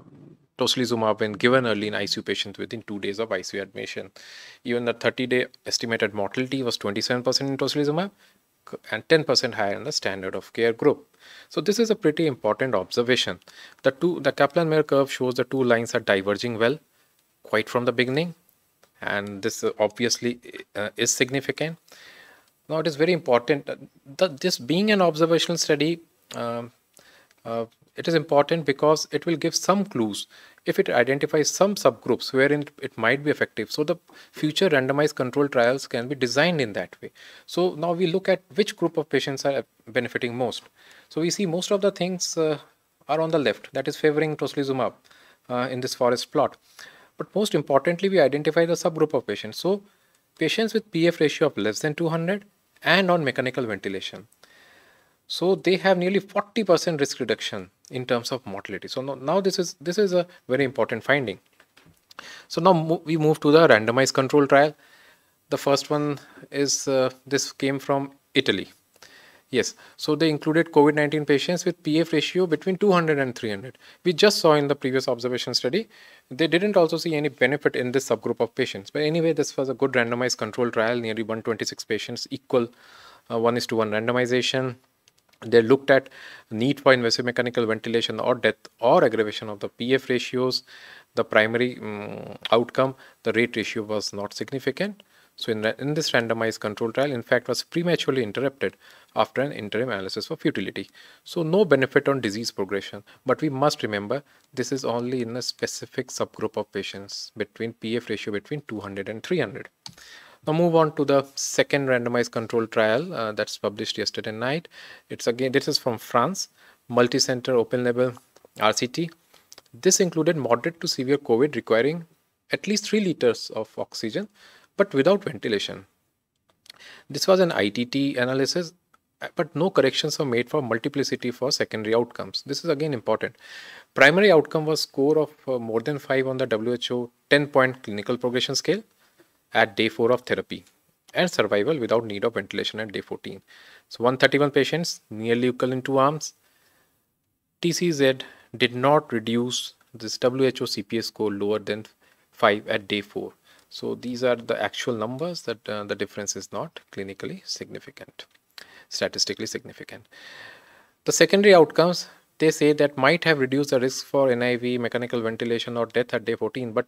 tocilizumab when given early in ICU patients within two days of ICU admission. Even the 30-day estimated mortality was 27% in tocilizumab and 10% higher in the standard of care group. So this is a pretty important observation. The two the Kaplan-Meier curve shows the two lines are diverging well quite from the beginning and this obviously uh, is significant. Now it is very important uh, that this being an observational study um, uh, uh, it is important because it will give some clues if it identifies some subgroups wherein it might be effective. So the future randomized control trials can be designed in that way. So now we look at which group of patients are benefiting most. So we see most of the things uh, are on the left, that is favoring tocilizumab uh, in this forest plot. But most importantly, we identify the subgroup of patients. So patients with PF ratio of less than 200 and on mechanical ventilation. So they have nearly 40% risk reduction in terms of mortality. So now, now this is this is a very important finding. So now mo we move to the randomized control trial. The first one is uh, this came from Italy. Yes, so they included COVID-19 patients with PF ratio between 200 and 300. We just saw in the previous observation study, they didn't also see any benefit in this subgroup of patients. But anyway, this was a good randomized control trial, nearly 126 patients, equal uh, 1 is to 1 randomization. They looked at need for invasive mechanical ventilation or death or aggravation of the PF ratios. The primary um, outcome, the rate ratio was not significant. So in, in this randomized control trial, in fact, was prematurely interrupted after an interim analysis for futility. So no benefit on disease progression. But we must remember this is only in a specific subgroup of patients between PF ratio between 200 and 300. Now move on to the second randomized control trial uh, that's published yesterday night. It's again, this is from France, multi-center open label RCT. This included moderate to severe COVID requiring at least 3 liters of oxygen but without ventilation. This was an ITT analysis uh, but no corrections were made for multiplicity for secondary outcomes. This is again important. Primary outcome was score of uh, more than 5 on the WHO 10 point clinical progression scale at day 4 of therapy and survival without need of ventilation at day 14. So 131 patients, nearly equal in two arms. TCZ did not reduce this WHO CPS score lower than 5 at day 4. So these are the actual numbers that uh, the difference is not clinically significant, statistically significant. The secondary outcomes, they say that might have reduced the risk for NIV, mechanical ventilation or death at day 14, but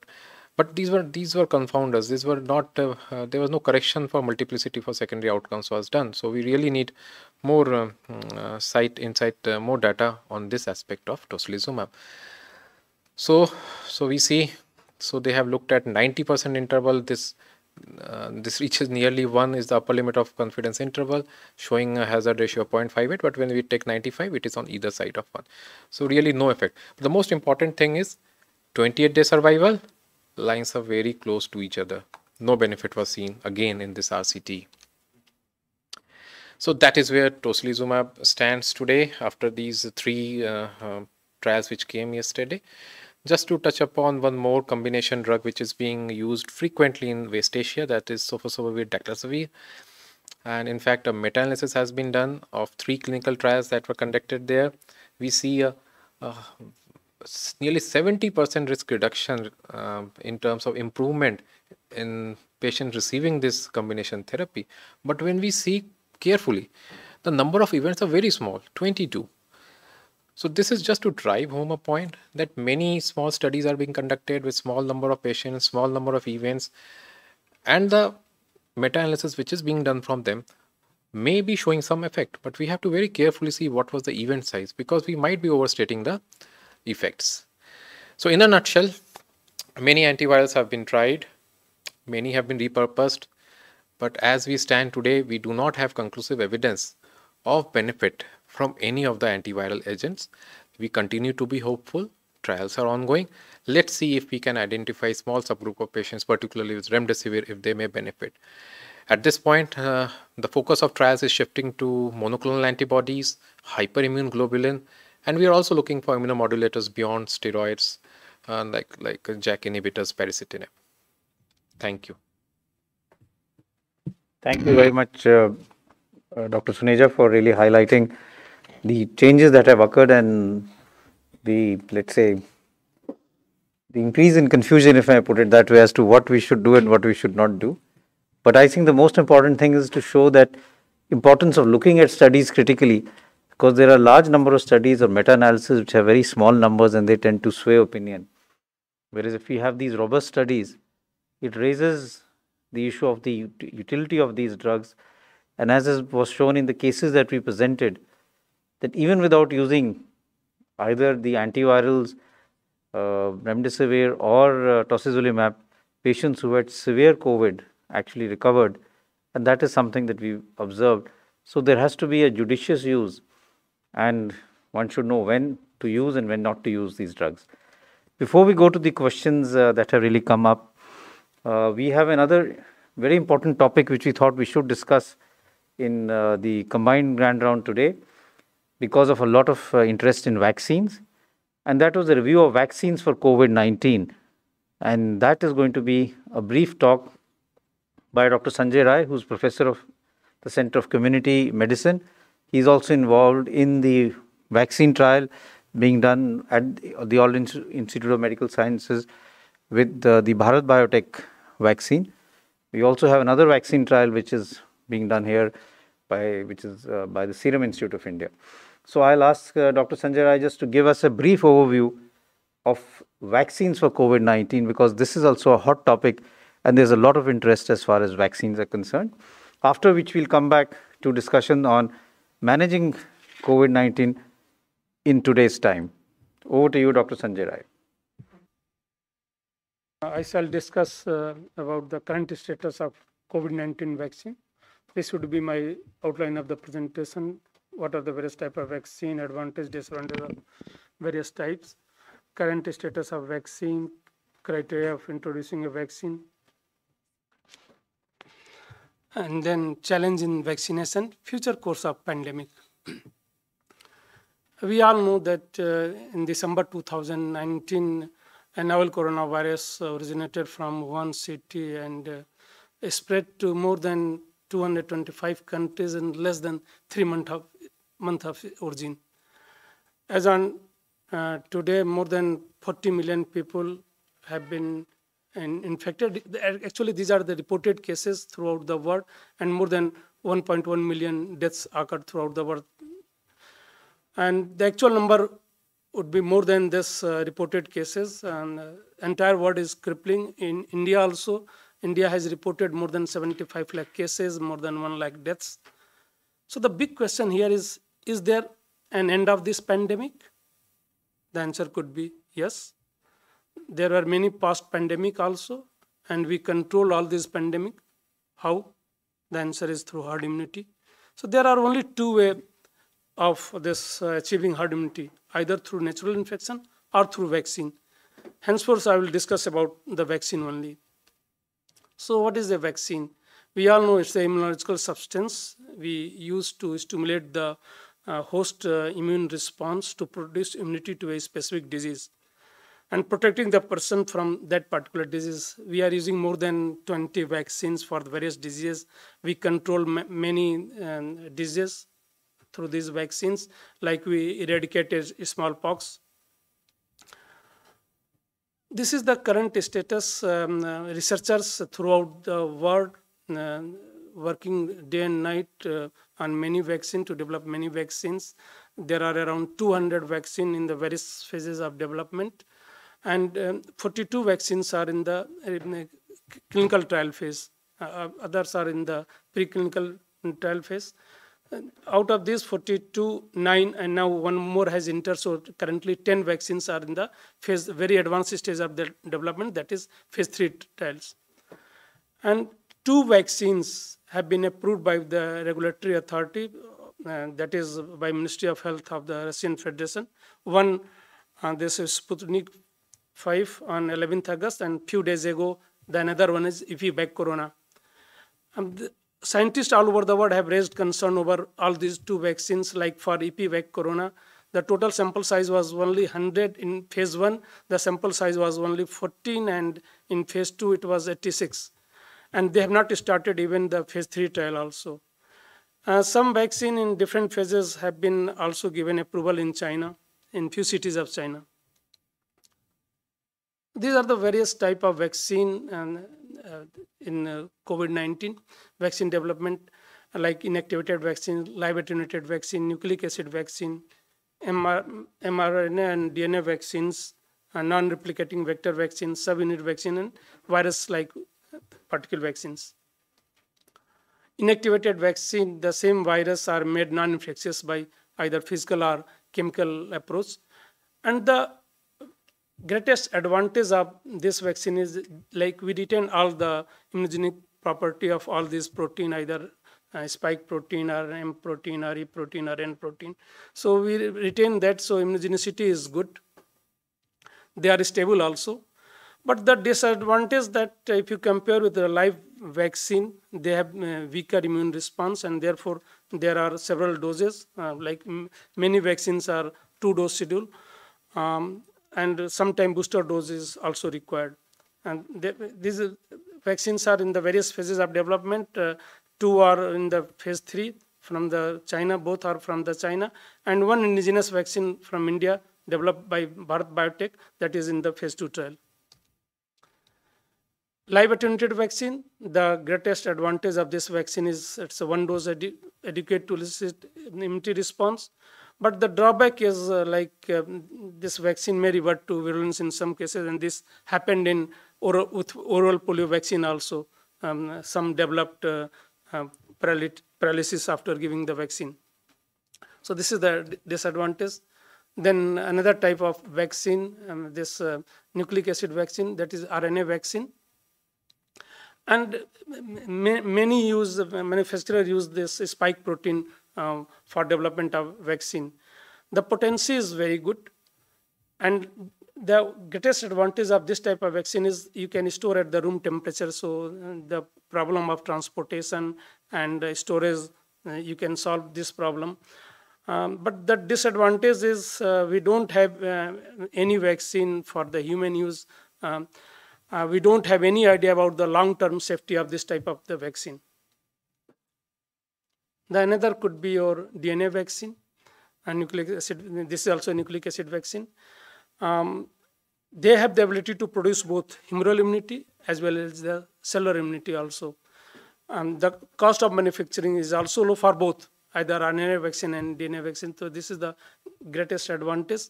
but these were these were confounders these were not uh, uh, there was no correction for multiplicity for secondary outcomes was done so we really need more um, uh, site insight uh, more data on this aspect of tocilizumab so so we see so they have looked at 90% interval this uh, this reaches nearly 1 is the upper limit of confidence interval showing a hazard ratio of 0.58 but when we take 95 it is on either side of 1 so really no effect but the most important thing is 28 day survival lines are very close to each other. No benefit was seen again in this RCT. So that is where tocilizumab stands today after these three uh, uh, trials which came yesterday. Just to touch upon one more combination drug which is being used frequently in West Asia, that is sofosbuvir daclazovir. And in fact, a meta-analysis has been done of three clinical trials that were conducted there. We see a, a nearly 70% risk reduction uh, in terms of improvement in patients receiving this combination therapy. But when we see carefully, the number of events are very small 22. So this is just to drive home a point that many small studies are being conducted with small number of patients, small number of events, and the meta-analysis which is being done from them may be showing some effect, but we have to very carefully see what was the event size because we might be overstating the effects. So in a nutshell, many antivirals have been tried, many have been repurposed, but as we stand today, we do not have conclusive evidence of benefit from any of the antiviral agents. We continue to be hopeful. Trials are ongoing. Let's see if we can identify small subgroup of patients, particularly with remdesivir, if they may benefit. At this point, uh, the focus of trials is shifting to monoclonal antibodies, hyperimmune globulin, and we are also looking for immunomodulators beyond steroids, uh, like like JAK inhibitors, parasitinib. Thank you. Thank you very much, uh, uh, Dr. Suneja, for really highlighting the changes that have occurred and the, let's say, the increase in confusion, if I put it that way, as to what we should do and what we should not do. But I think the most important thing is to show that importance of looking at studies critically because there are large number of studies or meta analysis which have very small numbers and they tend to sway opinion. Whereas if we have these robust studies, it raises the issue of the utility of these drugs. And as was shown in the cases that we presented, that even without using either the antivirals, uh, remdesivir or uh, tocilizumab, patients who had severe COVID actually recovered. And that is something that we observed. So there has to be a judicious use and one should know when to use and when not to use these drugs. Before we go to the questions uh, that have really come up, uh, we have another very important topic which we thought we should discuss in uh, the combined grand round today because of a lot of uh, interest in vaccines. And that was a review of vaccines for COVID 19. And that is going to be a brief talk by Dr. Sanjay Rai, who's professor of the Center of Community Medicine He's also involved in the vaccine trial being done at the All Institute of Medical Sciences with the, the Bharat Biotech vaccine. We also have another vaccine trial which is being done here by which is uh, by the Serum Institute of India. So I'll ask uh, Dr. Sanjay Rai just to give us a brief overview of vaccines for COVID-19 because this is also a hot topic and there's a lot of interest as far as vaccines are concerned. After which we'll come back to discussion on managing COVID 19 in today's time. Over to you, Dr. Sanjay Rai. I shall discuss uh, about the current status of COVID-19 vaccine. This would be my outline of the presentation. What are the various type of vaccine, advantage, disadvantage of various types, current status of vaccine, criteria of introducing a vaccine, and then challenge in vaccination, future course of pandemic. we all know that uh, in December 2019, a novel coronavirus originated from one city and uh, spread to more than 225 countries in less than three month of, month of origin. As on uh, today, more than 40 million people have been and infected. actually, these are the reported cases throughout the world, and more than 1.1 million deaths occurred throughout the world. And the actual number would be more than this uh, reported cases, and uh, entire world is crippling. In India also, India has reported more than 75 lakh cases, more than 1 lakh deaths. So the big question here is, is there an end of this pandemic? The answer could be yes there were many past pandemic also, and we control all these pandemic. How? The answer is through herd immunity. So there are only two way of this uh, achieving herd immunity, either through natural infection or through vaccine. Henceforth, I will discuss about the vaccine only. So what is a vaccine? We all know it's the immunological substance we use to stimulate the uh, host uh, immune response to produce immunity to a specific disease and protecting the person from that particular disease. We are using more than 20 vaccines for various diseases. We control many um, diseases through these vaccines, like we eradicated smallpox. This is the current status. Um, uh, researchers throughout the world uh, working day and night uh, on many vaccines to develop many vaccines. There are around 200 vaccines in the various phases of development and um, 42 vaccines are in the, in clinical trial phase. Uh, uh, others are in the preclinical trial phase. out of these 42, nine, and now one more has entered. So currently 10 vaccines are in the phase, very advanced stage of the development, that is phase three trials. And two vaccines have been approved by the regulatory authority, uh, that is by Ministry of Health of the Russian Federation. One, uh, this is Sputnik 5 on 11th August, and few days ago, the another one is if back corona. Um, scientists all over the world have raised concern over all these two vaccines, like for EPVAC corona. The total sample size was only 100 in phase 1. The sample size was only 14, and in phase 2, it was 86. And they have not started even the phase 3 trial also. Uh, some vaccine in different phases have been also given approval in China, in few cities of China. These are the various type of vaccine and, uh, in uh, COVID-19, vaccine development like inactivated vaccine, live attenuated vaccine, nucleic acid vaccine, MR, mRNA and DNA vaccines, uh, non-replicating vector vaccine, subunit vaccine, and virus-like particle vaccines. Inactivated vaccine, the same virus are made non-infectious by either physical or chemical approach. And the greatest advantage of this vaccine is like we retain all the immunogenic property of all these protein, either uh, spike protein or M protein or E protein or N protein. So we retain that, so immunogenicity is good. They are stable also. But the disadvantage that uh, if you compare with the live vaccine, they have uh, weaker immune response and therefore there are several doses, uh, like many vaccines are two-dose schedule. Um, and sometime booster dose is also required. And they, these vaccines are in the various phases of development. Uh, two are in the phase three from the China, both are from the China, and one indigenous vaccine from India developed by Bharat Biotech that is in the phase two trial. Live attenuated vaccine, the greatest advantage of this vaccine is it's a one dose adequate to elicit immunity response. But the drawback is uh, like um, this vaccine may revert to virulence in some cases, and this happened in oral, with oral polio vaccine also. Um, some developed uh, uh, paralysis after giving the vaccine. So this is the disadvantage. Then another type of vaccine, um, this uh, nucleic acid vaccine, that is RNA vaccine. And many use, uh, manufacturers use this spike protein um, for development of vaccine. The potency is very good. And the greatest advantage of this type of vaccine is you can store at the room temperature. So uh, the problem of transportation and storage, uh, you can solve this problem. Um, but the disadvantage is uh, we don't have uh, any vaccine for the human use. Um, uh, we don't have any idea about the long-term safety of this type of the vaccine. The another could be your DNA vaccine and nucleic acid. This is also a nucleic acid vaccine. Um, they have the ability to produce both humoral immunity as well as the cellular immunity also. And the cost of manufacturing is also low for both, either RNA vaccine and DNA vaccine. So this is the greatest advantage.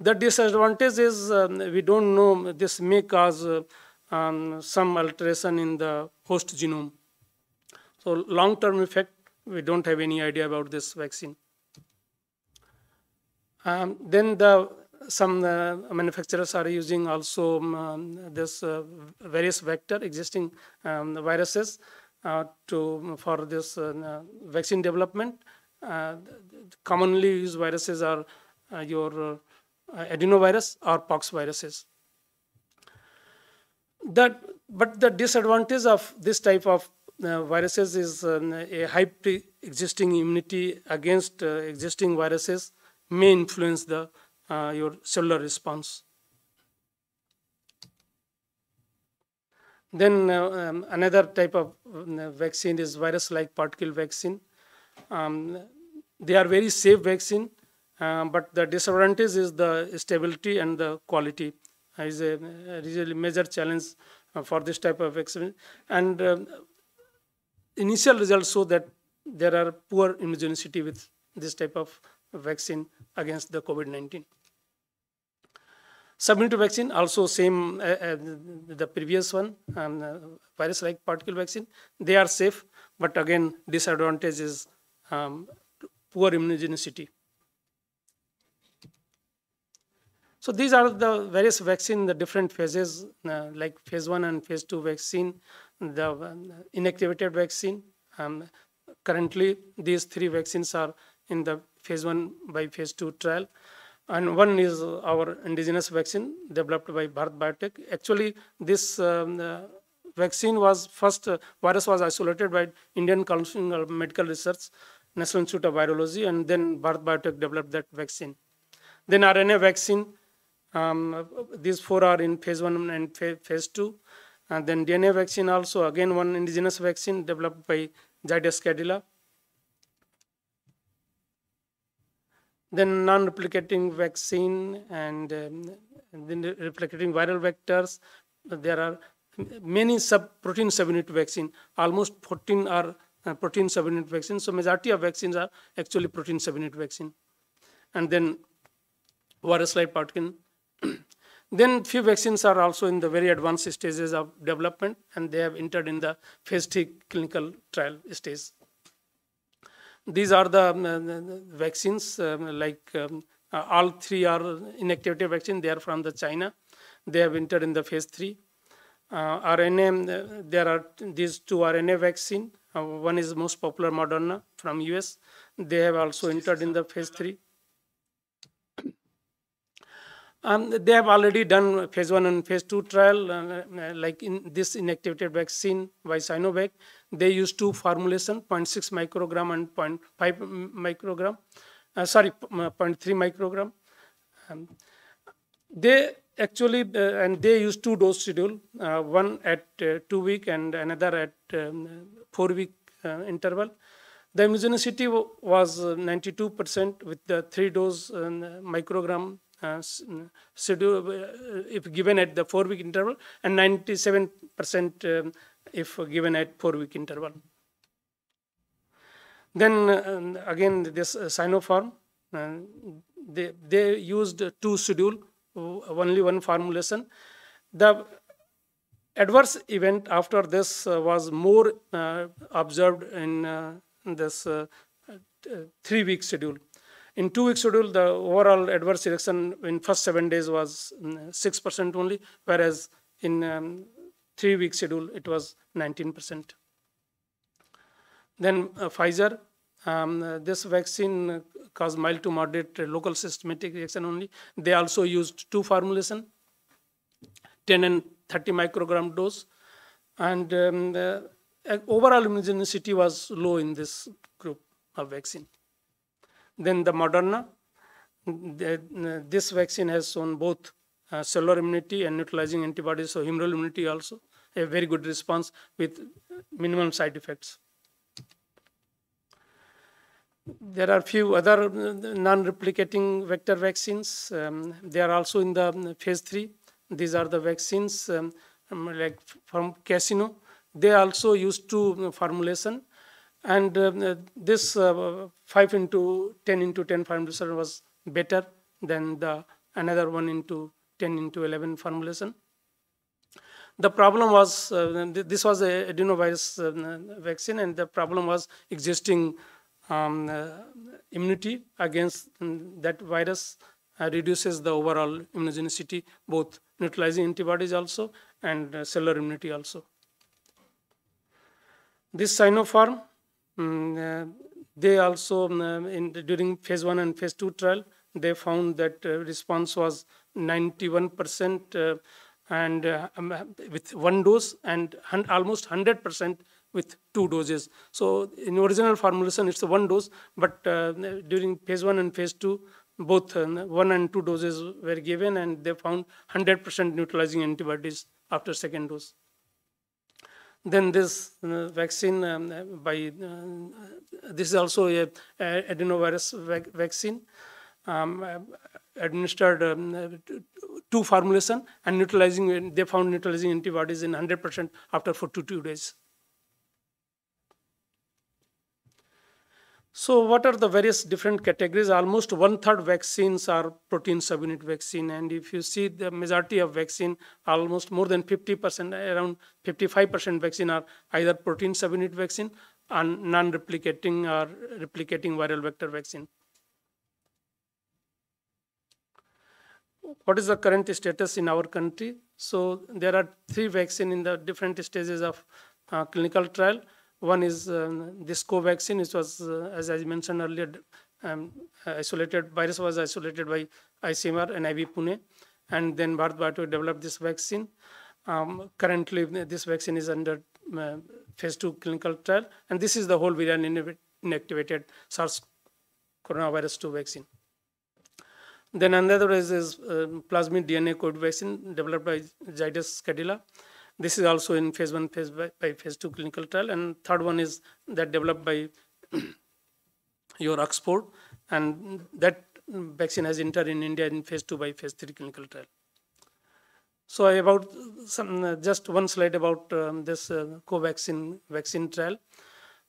The disadvantage is um, we don't know, this may cause uh, um, some alteration in the host genome. So long-term effect we don't have any idea about this vaccine. Um, then the, some uh, manufacturers are using also um, this uh, various vector existing um, viruses uh, to for this uh, vaccine development. Uh, commonly used viruses are uh, your adenovirus or pox viruses. That, but the disadvantage of this type of uh, viruses is a high pre-existing immunity against uh, existing viruses may influence the uh, your cellular response. Then uh, um, another type of um, vaccine is virus-like particle vaccine. Um, they are very safe vaccine, uh, but the disadvantage is the stability and the quality is a, a major challenge for this type of vaccine. And um, initial results show that there are poor immunogenicity with this type of vaccine against the COVID-19. Subunitary vaccine, also same as uh, uh, the previous one, and uh, virus-like particle vaccine, they are safe, but again, disadvantage is um, poor immunogenicity. So these are the various vaccine, the different phases, uh, like phase one and phase two vaccine the uh, inactivated vaccine. Um, currently, these three vaccines are in the phase one by phase two trial. And one is our indigenous vaccine developed by Bharat Biotech. Actually, this um, uh, vaccine was first, uh, virus was isolated by Indian Council of Medical Research, National Institute of Virology, and then Bharat Biotech developed that vaccine. Then RNA vaccine, um, these four are in phase one and phase two. And then DNA vaccine also, again one indigenous vaccine developed by Zydus cadila. Then non-replicating vaccine and um, then replicating viral vectors. There are many sub-protein subunit vaccine, almost 14 are uh, protein subunit vaccine. So majority of vaccines are actually protein subunit vaccine. And then virus-like particle then few vaccines are also in the very advanced stages of development and they have entered in the phase three clinical trial stage. These are the, um, uh, uh, vaccines um, like um, uh, all three are inactivated vaccine. They are from the China. They have entered in the phase three. Uh, RNA, um, there are these two RNA vaccine. one is most popular Moderna from US. They have also entered in the phase three. Um, they have already done phase one and phase two trial, uh, uh like in this inactivated vaccine by Sinovac. They used two formulation, 0.6 microgram and 0.5 microgram, uh, sorry, uh, 0.3 microgram. Um, they actually, uh, and they used two dose schedule, uh, one at two week and another at um, four week interval. The immunogenicity was 92% with the three dose um, microgram uh, schedule uh, if given at the four week interval and 97% um, if given at four week interval. Then um, again this uh, Sinopharm, uh, they, they used two schedule, only one formulation. The adverse event after this uh, was more uh, observed in uh, this three week schedule in two weeks schedule, the overall adverse selection in first seven days was 6% mm, only, whereas in um, three week schedule, it was 19%. Then uh, Pfizer, um, this vaccine uh, caused mild to moderate uh, local systematic reaction only. They also used two formulation, 10 and 30 microgram dose. And um, uh, overall immunogenicity was low in this group of vaccine. Then the Moderna, this vaccine has shown both uh, cellular immunity and neutralizing antibodies, so humoral immunity also, a very good response with minimum side effects. There are few other uh, non-replicating vector vaccines. Um, they are also in the um, phase three. These are the vaccines um, um like from Casino. They also used two uh, formulation and uh, this uh, 5 into 10 into 10 formulation was better than the another 1 into 10 into 11 formulation. The problem was, uh, th this was a adenovirus vaccine, and the problem was existing um, uh, immunity against mm, that virus uh, reduces the overall immunogenicity, both neutralizing antibodies also and uh, cellular immunity also. This cyanoform um, they also, um, uh, in, during phase one and phase two trial, they found that uh, response was 91% and uh, um, with one dose and hun- almost 100% with two doses. So in original formulation, it's one dose, but uh, during phase one and phase two, both uh, one and two doses were given, and they found 100% neutralizing antibodies after second dose then this uh, vaccine um, uh, by uh, this is also a, a adenovirus vaccine um, uh, administered um, uh, two formulation and neutralizing they found neutralizing antibodies in 100% after 42 days So what are the various different categories? Almost one-third vaccines are protein subunit vaccine. And if you see the majority of vaccine, almost more than 50%, around 55% vaccine are either protein subunit vaccine and non-replicating or replicating viral vector vaccine. What is the current status in our country? So there are three vaccine in the different stages of uh, clinical trial. One is um, this co-vaccine, which was, uh, as I mentioned earlier, um, uh, isolated virus was isolated by ICMR and IB Pune, and then Bharat Biotech developed this vaccine. Um, currently, uh, this vaccine is under uh, phase two clinical trial, and this is the whole virion inactivated SARS coronavirus 2 vaccine. Then another is, is uh, plasmid DNA COVID vaccine developed by Zydus Cadilla. This is also in phase one, phase by, by phase two clinical trial. And third one is that developed by your Oxford, and that vaccine has entered in India in phase two by phase three clinical trial. So about some, uh, just one slide about um, this uh, co-vaccine vaccine trial.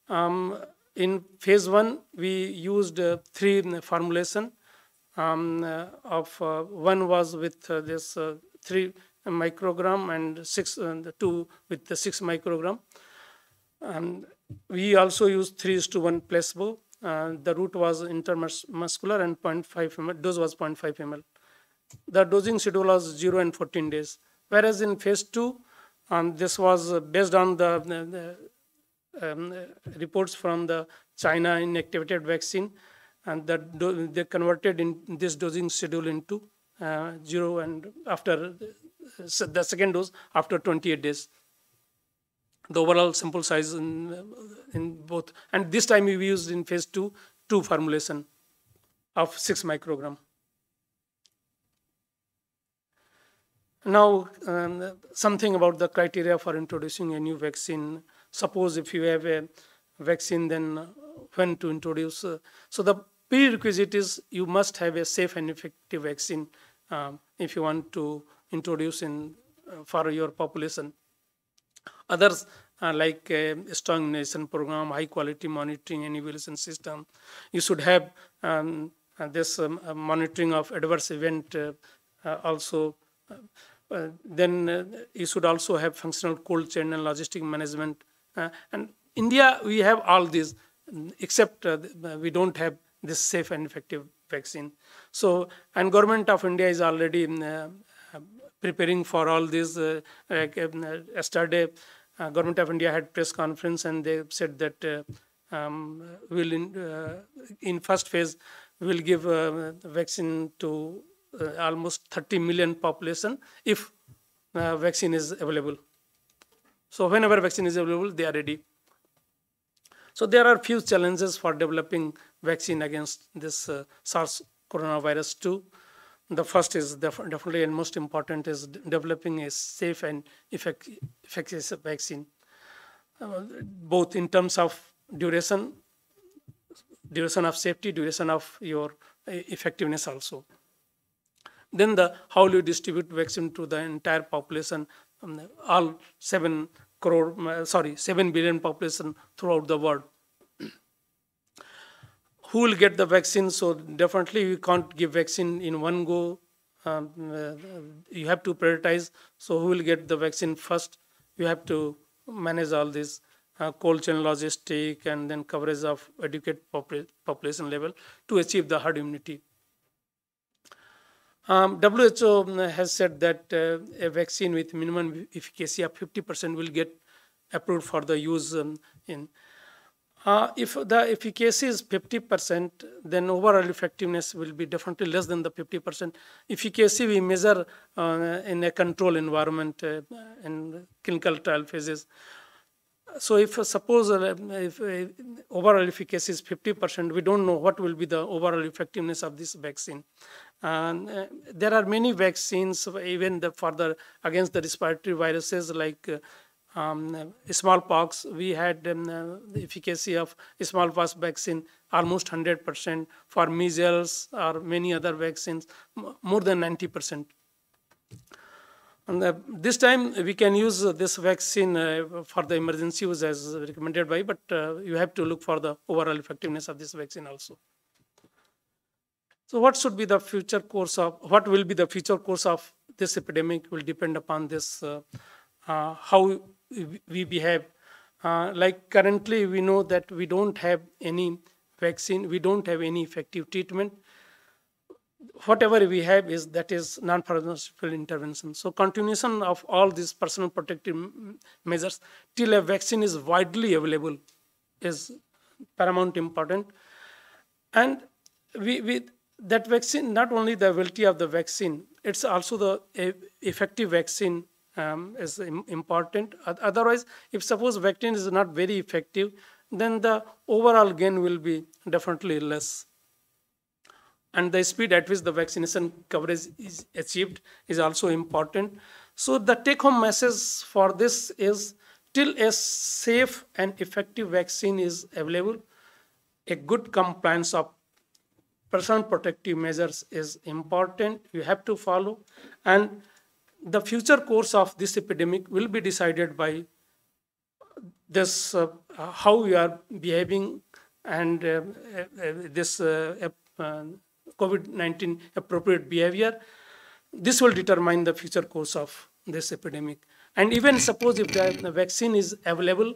Um, in phase one, we used uh, three formulation. Um, uh, of uh, one was with uh, this three microgram and six and uh, the two with the six microgram. And we also used three to one placebo. Uh, the route was intermuscular and 0.5 ml. Dose was 0.5 ml. The dosing schedule was 0 and 14 days. Whereas in phase two, um, this was based on the, the, the um, reports from the China inactivated vaccine, and that they converted in this dosing schedule into uh, zero and after the second dose after 28 days. The overall sample size in, in both, and this time we used in phase two, two formulation of six microgram. Now, um, something about the criteria for introducing a new vaccine. Suppose if you have a vaccine, then when to introduce. Uh, so the prerequisite is you must have a safe and effective vaccine um, if you want to introduced in uh, for your population. Others uh, like uh, strong nation program, high quality monitoring and evaluation system. You should have um, uh, this um, uh, monitoring of adverse event also. then you should also have functional cold chain and logistic management. and India, we have all these, except we don't have this safe and effective vaccine. So, and government of India is already preparing for all this, uh, Like, um, uh, yesterday, uh, government of India had press conference and they said that um, will in, in first phase will give vaccine to almost 30 million population if vaccine is available. So whenever vaccine is available, they are ready. So there are few challenges for developing vaccine against this uh, SARS coronavirus 2. The first is def definitely and most important is developing a safe and effect effective vaccine, uh, both in terms of duration, duration of safety, duration of your uh, effectiveness also. Then the how you distribute vaccine to the entire population, um, all seven crore, uh, sorry, seven billion population throughout the world who will get the vaccine. So definitely you can't give vaccine in one go. Um, uh, you have to prioritize. So who will get the vaccine first? You have to manage all this uh, cold chain logistic and then coverage of educate population level to achieve the herd immunity. Um, WHO um, has said that uh, a vaccine with minimum efficacy of 50% will get approved for the use um, in uh, if the efficacy is 50%, then overall effectiveness will be definitely less than the 50%. Efficacy we measure uh, in a control environment uh, in clinical trial phases. So if uh, suppose uh, if, uh, overall efficacy is 50%, we don't know what will be the overall effectiveness of this vaccine. And uh, there are many vaccines, even the, against the respiratory viruses like uh, um, smallpox, we had um, uh, the efficacy of smallpox vaccine almost 100%. For measles or many other vaccines, more than 90%. And, uh, this time we can use this vaccine uh, for the emergency use as recommended by, but uh, you have to look for the overall effectiveness of this vaccine also. So what should be the future course of, what will be the future course of this epidemic will depend upon this, how we behave. Uh, like currently, we know that we don't have any vaccine, we don't have any effective treatment. Whatever we have is that is non-pharmaceutical intervention. So continuation of all these personal protective measures till a vaccine is widely available is paramount important. And we, we that vaccine, not only the availability of the vaccine, it's also the effective vaccine um, is important. Otherwise, if suppose vaccine is not very effective, then the overall gain will be definitely less. And the speed at which the vaccination coverage is achieved is also important. So the take-home message for this is till a safe and effective vaccine is available, a good compliance of personal protective measures is important. You have to follow. And the future course of this epidemic will be decided by this uh, how we are behaving and uh, uh this uh, uh, COVID-19 appropriate behavior. This will determine the future course of this epidemic. And even suppose if the vaccine is available,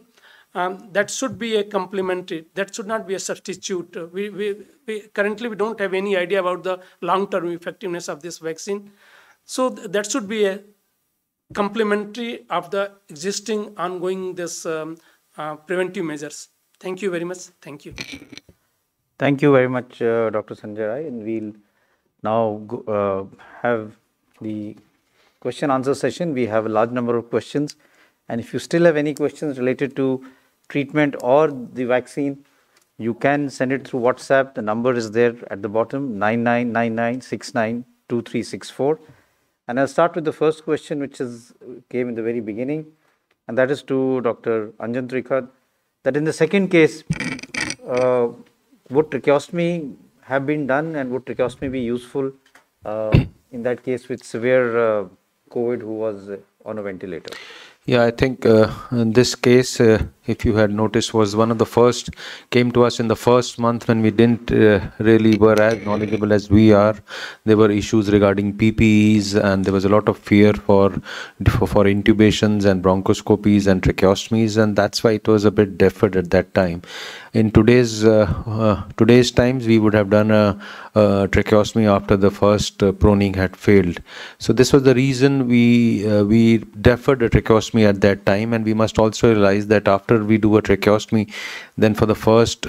um, that should be a complementary that should not be a substitute we, we, we, currently we don't have any idea about the long term effectiveness of this vaccine so that should be a complementary of the existing ongoing this um, uh, preventive measures. Thank you very much. Thank you. Thank you very much, uh, Dr. Sanjay Rai. And we'll now go, uh, have the question answer session. We have a large number of questions. And if you still have any questions related to treatment or the vaccine, you can send it through WhatsApp. The number is there at the bottom 9999692364. And I'll start with the first question, which is came in the very beginning, and that is to Dr. Anjan Trikhad, that in the second case, uh, would tracheostomy have been done and would tracheostomy be useful uh, in that case with severe uh, COVID who was on a ventilator? Yeah, I think uh, this case, uh, if you had noticed, was one of the first, came to us in the first month when we didn't uh, really were as knowledgeable as we are. There were issues regarding PPEs and there was a lot of fear for, for, for intubations and bronchoscopies and tracheostomies and that's why it was a bit deferred at that time in today's uh, uh, today's times we would have done a, a tracheostomy after the first uh, proning had failed so this was the reason we we deferred the tracheostomy at that time and we must also realize that after we do a tracheostomy then for the first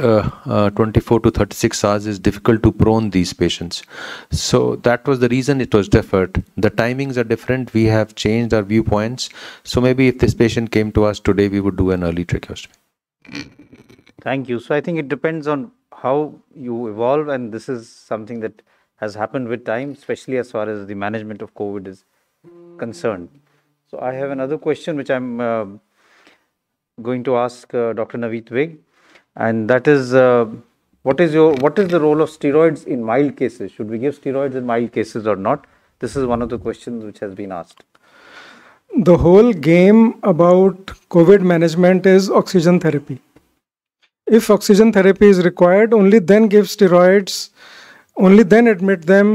24 to 36 hours is difficult to prone these patients so that was the reason it was deferred the timings are different we have changed our viewpoints so maybe if this patient came to us today we would do an early tracheostomy Thank you. So I think it depends on how you evolve, and this is something that has happened with time, especially as far as the management of COVID is concerned. So I have another question which I'm uh, going to ask uh, Dr. Navit Vig, and that is. Uh, what is your what is the role of steroids in mild cases should we give steroids in mild cases or not this is one of the questions which has been asked the whole game about covid management is oxygen therapy if oxygen therapy is required only then give steroids only then admit them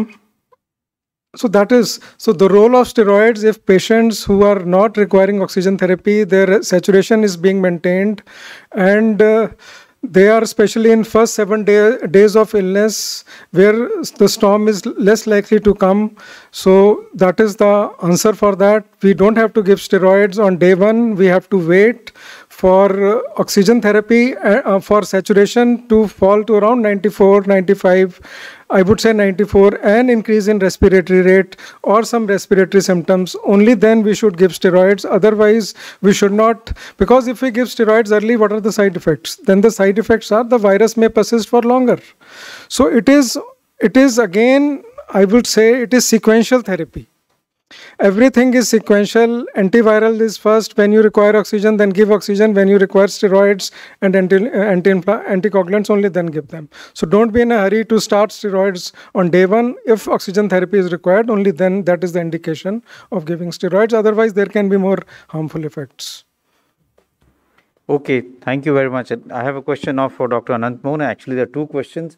so that is so the role of steroids if patients who are not requiring oxygen therapy their saturation is being maintained and uh, they are especially in first 7 day, days of illness where the storm is less likely to come so that is the answer for that we don't have to give steroids on day 1 we have to wait for oxygen therapy uh, uh, for saturation to fall to around 94 95 i would say 94 and increase in respiratory rate or some respiratory symptoms only then we should give steroids otherwise we should not because if we give steroids early what are the side effects then the side effects are the virus may persist for longer so it is it is again i would say it is sequential therapy Everything is sequential. Antiviral is first when you require oxygen, then give oxygen. When you require steroids and anti, anti anticoagulants, only then give them. So don't be in a hurry to start steroids on day one. If oxygen therapy is required, only then that is the indication of giving steroids. Otherwise, there can be more harmful effects. Okay, thank you very much. I have a question now for Dr. Anant Actually, there are two questions.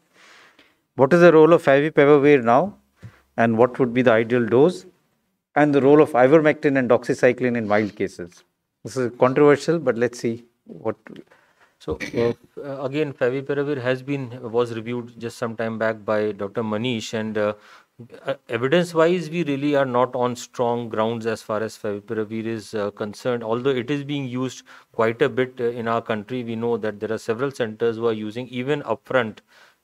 What is the role of ivipavir now, and what would be the ideal dose? and the role of ivermectin and doxycycline in mild cases. This is controversial, but let's see what. So uh, again, favipiravir has been was reviewed just some time back by Dr. Manish, and uh, uh, evidence-wise, we really are not on strong grounds as far as favipiravir is uh, concerned. Although it is being used quite a bit uh, in our country, we know that there are several centers who are using even upfront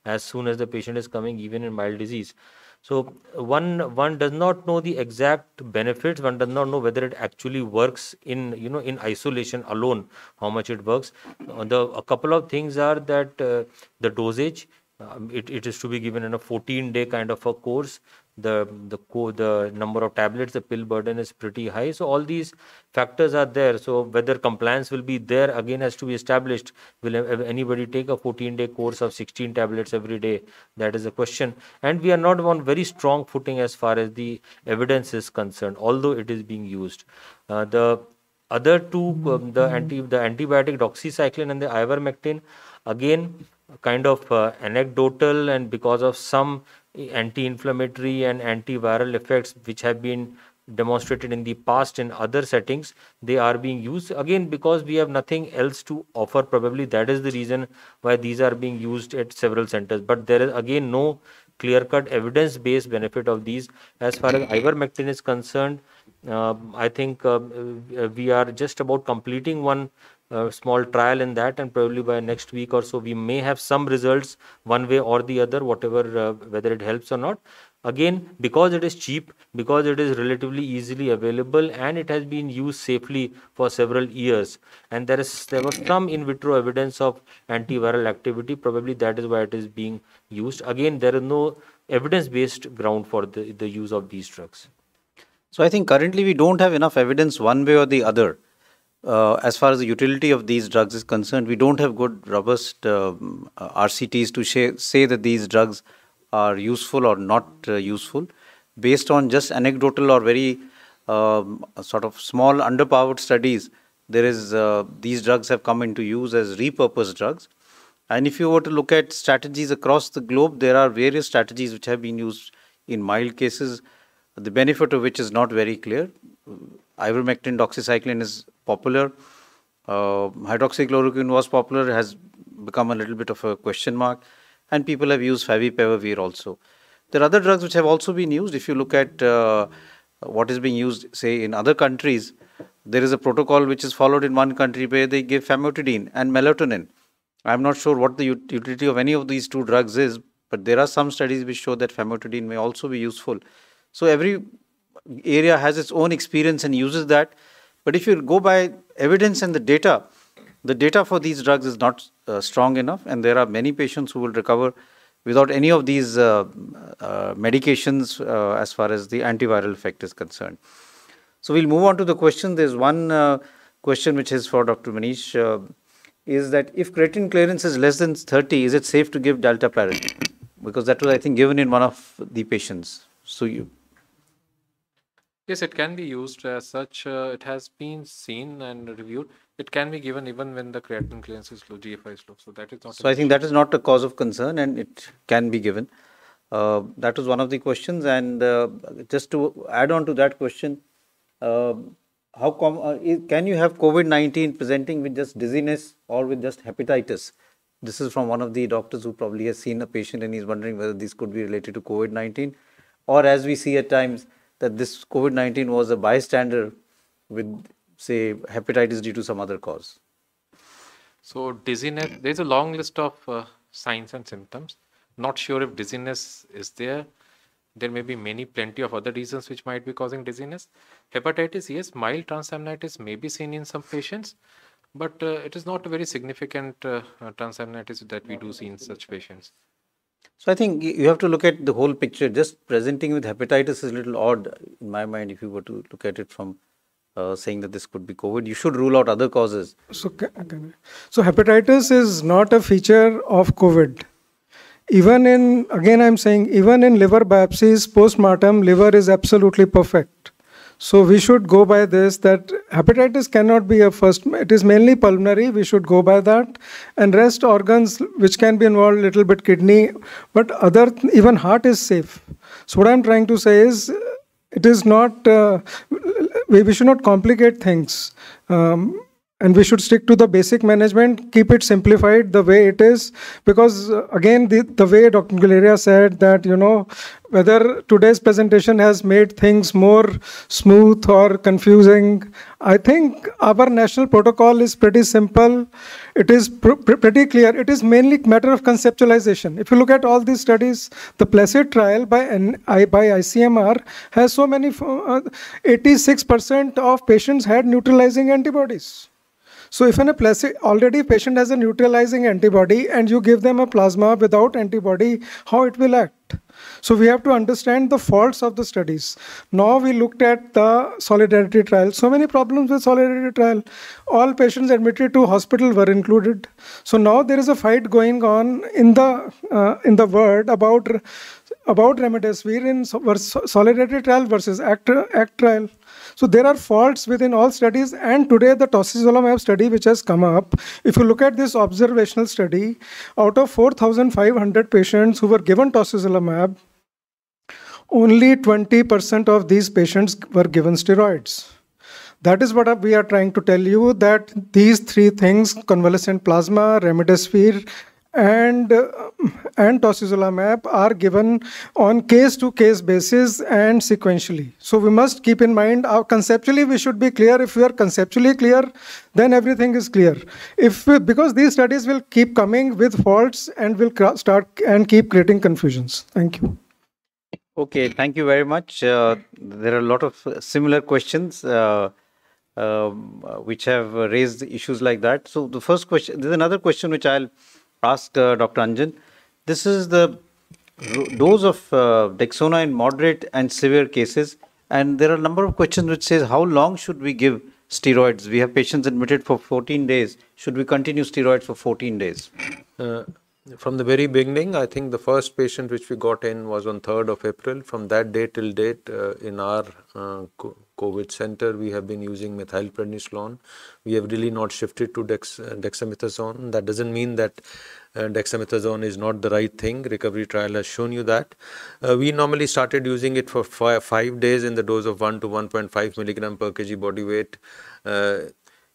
as soon as the patient is coming, even in mild disease. So one one does not know the exact benefits. One does not know whether it actually works in you know in isolation alone how much it works. Uh, the a couple of things are that uh, the dosage. Um, it, it is to be given in a 14 day kind of a course the the co- the number of tablets the pill burden is pretty high so all these factors are there so whether compliance will be there again has to be established will anybody take a 14 day course of 16 tablets every day that is a question and we are not on very strong footing as far as the evidence is concerned although it is being used uh, the other two um, the mm-hmm. anti the antibiotic doxycycline and the ivermectin again kind of uh, anecdotal and because of some anti-inflammatory and antiviral effects which have been demonstrated in the past in other settings they are being used again because we have nothing else to offer probably that is the reason why these are being used at several centers but there is again no clear cut evidence based benefit of these as far as ivermectin is concerned uh, i think uh, we are just about completing one a small trial in that and probably by next week or so we may have some results one way or the other whatever uh, whether it helps or not again because it is cheap because it is relatively easily available and it has been used safely for several years and there is there was some in vitro evidence of antiviral activity probably that is why it is being used again there is no evidence based ground for the, the use of these drugs so i think currently we don't have enough evidence one way or the other uh, as far as the utility of these drugs is concerned, we don't have good, robust um, uh, RCTs to sh- say that these drugs are useful or not uh, useful. Based on just anecdotal or very um, sort of small underpowered studies, there is uh, these drugs have come into use as repurposed drugs. And if you were to look at strategies across the globe, there are various strategies which have been used in mild cases, the benefit of which is not very clear. Ivermectin doxycycline is popular. Uh, hydroxychloroquine was popular, has become a little bit of a question mark, and people have used favipiravir also. There are other drugs which have also been used. If you look at uh, what is being used, say, in other countries, there is a protocol which is followed in one country where they give famotidine and melatonin. I'm not sure what the utility of any of these two drugs is, but there are some studies which show that famotidine may also be useful. So every area has its own experience and uses that. But if you go by evidence and the data, the data for these drugs is not uh, strong enough, and there are many patients who will recover without any of these uh, uh, medications uh, as far as the antiviral effect is concerned. So we'll move on to the question. There's one uh, question which is for Dr. Manish. Uh, is that if creatinine clearance is less than 30, is it safe to give delta parin? Because that was, I think, given in one of the patients. So you, Yes, it can be used as such. Uh, it has been seen and reviewed. It can be given even when the creatinine clearance is low, GFI is low. So that is not. So I think that is not a cause of concern, and it can be given. Uh, that was one of the questions, and uh, just to add on to that question, uh, how com- uh, can you have COVID nineteen presenting with just dizziness or with just hepatitis? This is from one of the doctors who probably has seen a patient and he's wondering whether this could be related to COVID nineteen, or as we see at times that this COVID 19 was a bystander with, say, hepatitis due to some other cause. So, dizziness, there's a long list of uh, signs and symptoms. Not sure if dizziness is there. There may be many, plenty of other reasons which might be causing dizziness. Hepatitis, yes, mild transaminitis may be seen in some patients, but uh, it is not a very significant uh, transaminitis that we do see in such patients. So I think you have to look at the whole picture. Just presenting with hepatitis is a little odd in my mind if you were to look at it from uh, saying that this could be COVID. You should rule out other causes. So, so hepatitis is not a feature of COVID. Even in, again, I'm saying, even in liver biopsies, post mortem, liver is absolutely perfect. So we should go by this that hepatitis cannot be a first, it is mainly pulmonary, we should go by that. And rest organs which can be involved little bit kidney, but other, even heart is safe. So what I'm trying to say is, it is not, uh, we, we should not complicate things. Um, and we should stick to the basic management keep it simplified the way it is because uh, again the, the way dr galeria said that you know whether today's presentation has made things more smooth or confusing i think our national protocol is pretty simple it is pr pr pretty clear it is mainly matter of conceptualization if you look at all these studies the placid trial by N- I, by icmr has so many 86% uh, of patients had neutralizing antibodies so if an already patient has a neutralizing antibody and you give them a plasma without antibody, how it will act? So we have to understand the faults of the studies. Now we looked at the solidarity trial. So many problems with solidarity trial. All patients admitted to hospital were included. So now there is a fight going on in the uh, in the world about about remdesivir in solidarity trial versus ACT, ACT trial. So there are faults within all studies, and today the tocilizumab study which has come up, if you look at this observational study, out of 4,500 patients who were given tocilizumab, only 20% of these patients were given steroids. That is what we are trying to tell you that these three things convalescent plasma, remdesivir, and uh, and tocilizumab are given on case-to-case basis and sequentially. So we must keep in mind, our uh, conceptually we should be clear. If we are conceptually clear, then everything is clear. If we, Because these studies will keep coming with faults and will start and keep creating confusions. Thank you. Okay, thank you very much. Uh, there are a lot of uh, similar questions. Uh, uh, which have raised issues like that. So the first question, there's another question which I'll ask uh, Dr. Anjan. This is the dose of uh, Dexona in moderate and severe cases. And there are a number of questions which says how long should we give steroids? We have patients admitted for 14 days. Should we continue steroids for 14 days? Uh, from the very beginning, I think the first patient which we got in was on 3rd of April. From that day till date, uh, in our uh, COVID center, we have been using methylprednisolone. We have really not shifted to dex uh, dexamethasone. That doesn't mean that dexamethasone is not the right thing. Recovery trial has shown you that. Uh, we normally started using it for five, five days in the dose of 1 to 1.5 milligram per kg body weight uh,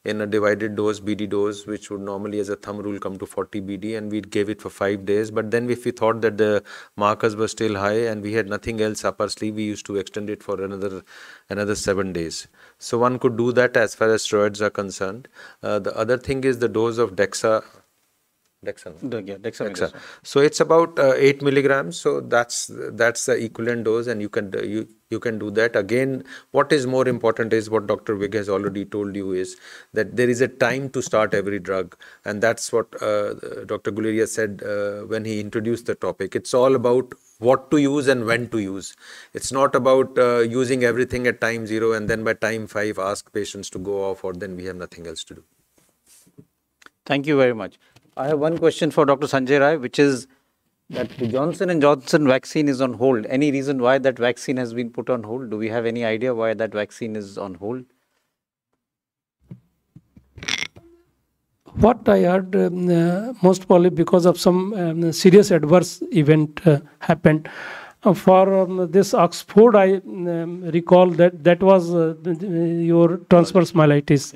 in a divided dose, BD dose, which would normally as a thumb rule come to 40 BD and we gave it for 5 days. But then if we thought that the markers were still high and we had nothing else up our sleeve, we used to extend it for another another 7 days. So one could do that as far as steroids are concerned. Uh, the other thing is the dose of DEXA Dexamethasone. Dexa. So it's about uh, eight milligrams. So that's that's the equivalent dose, and you can you you can do that again. What is more important is what Dr. Wig has already told you is that there is a time to start every drug, and that's what uh, Dr. Guleria said uh, when he introduced the topic. It's all about what to use and when to use. It's not about uh, using everything at time zero and then by time five ask patients to go off, or then we have nothing else to do. Thank you very much. I have one question for Dr. Sanjay Rai, which is that the Johnson & Johnson vaccine is on hold. Any reason why that vaccine has been put on hold? Do we have any idea why that vaccine is on hold? What I heard, um, uh, most probably because of some um, serious adverse event uh, happened. Uh, for um, this Oxford, I um, recall that that was uh, your transverse myelitis.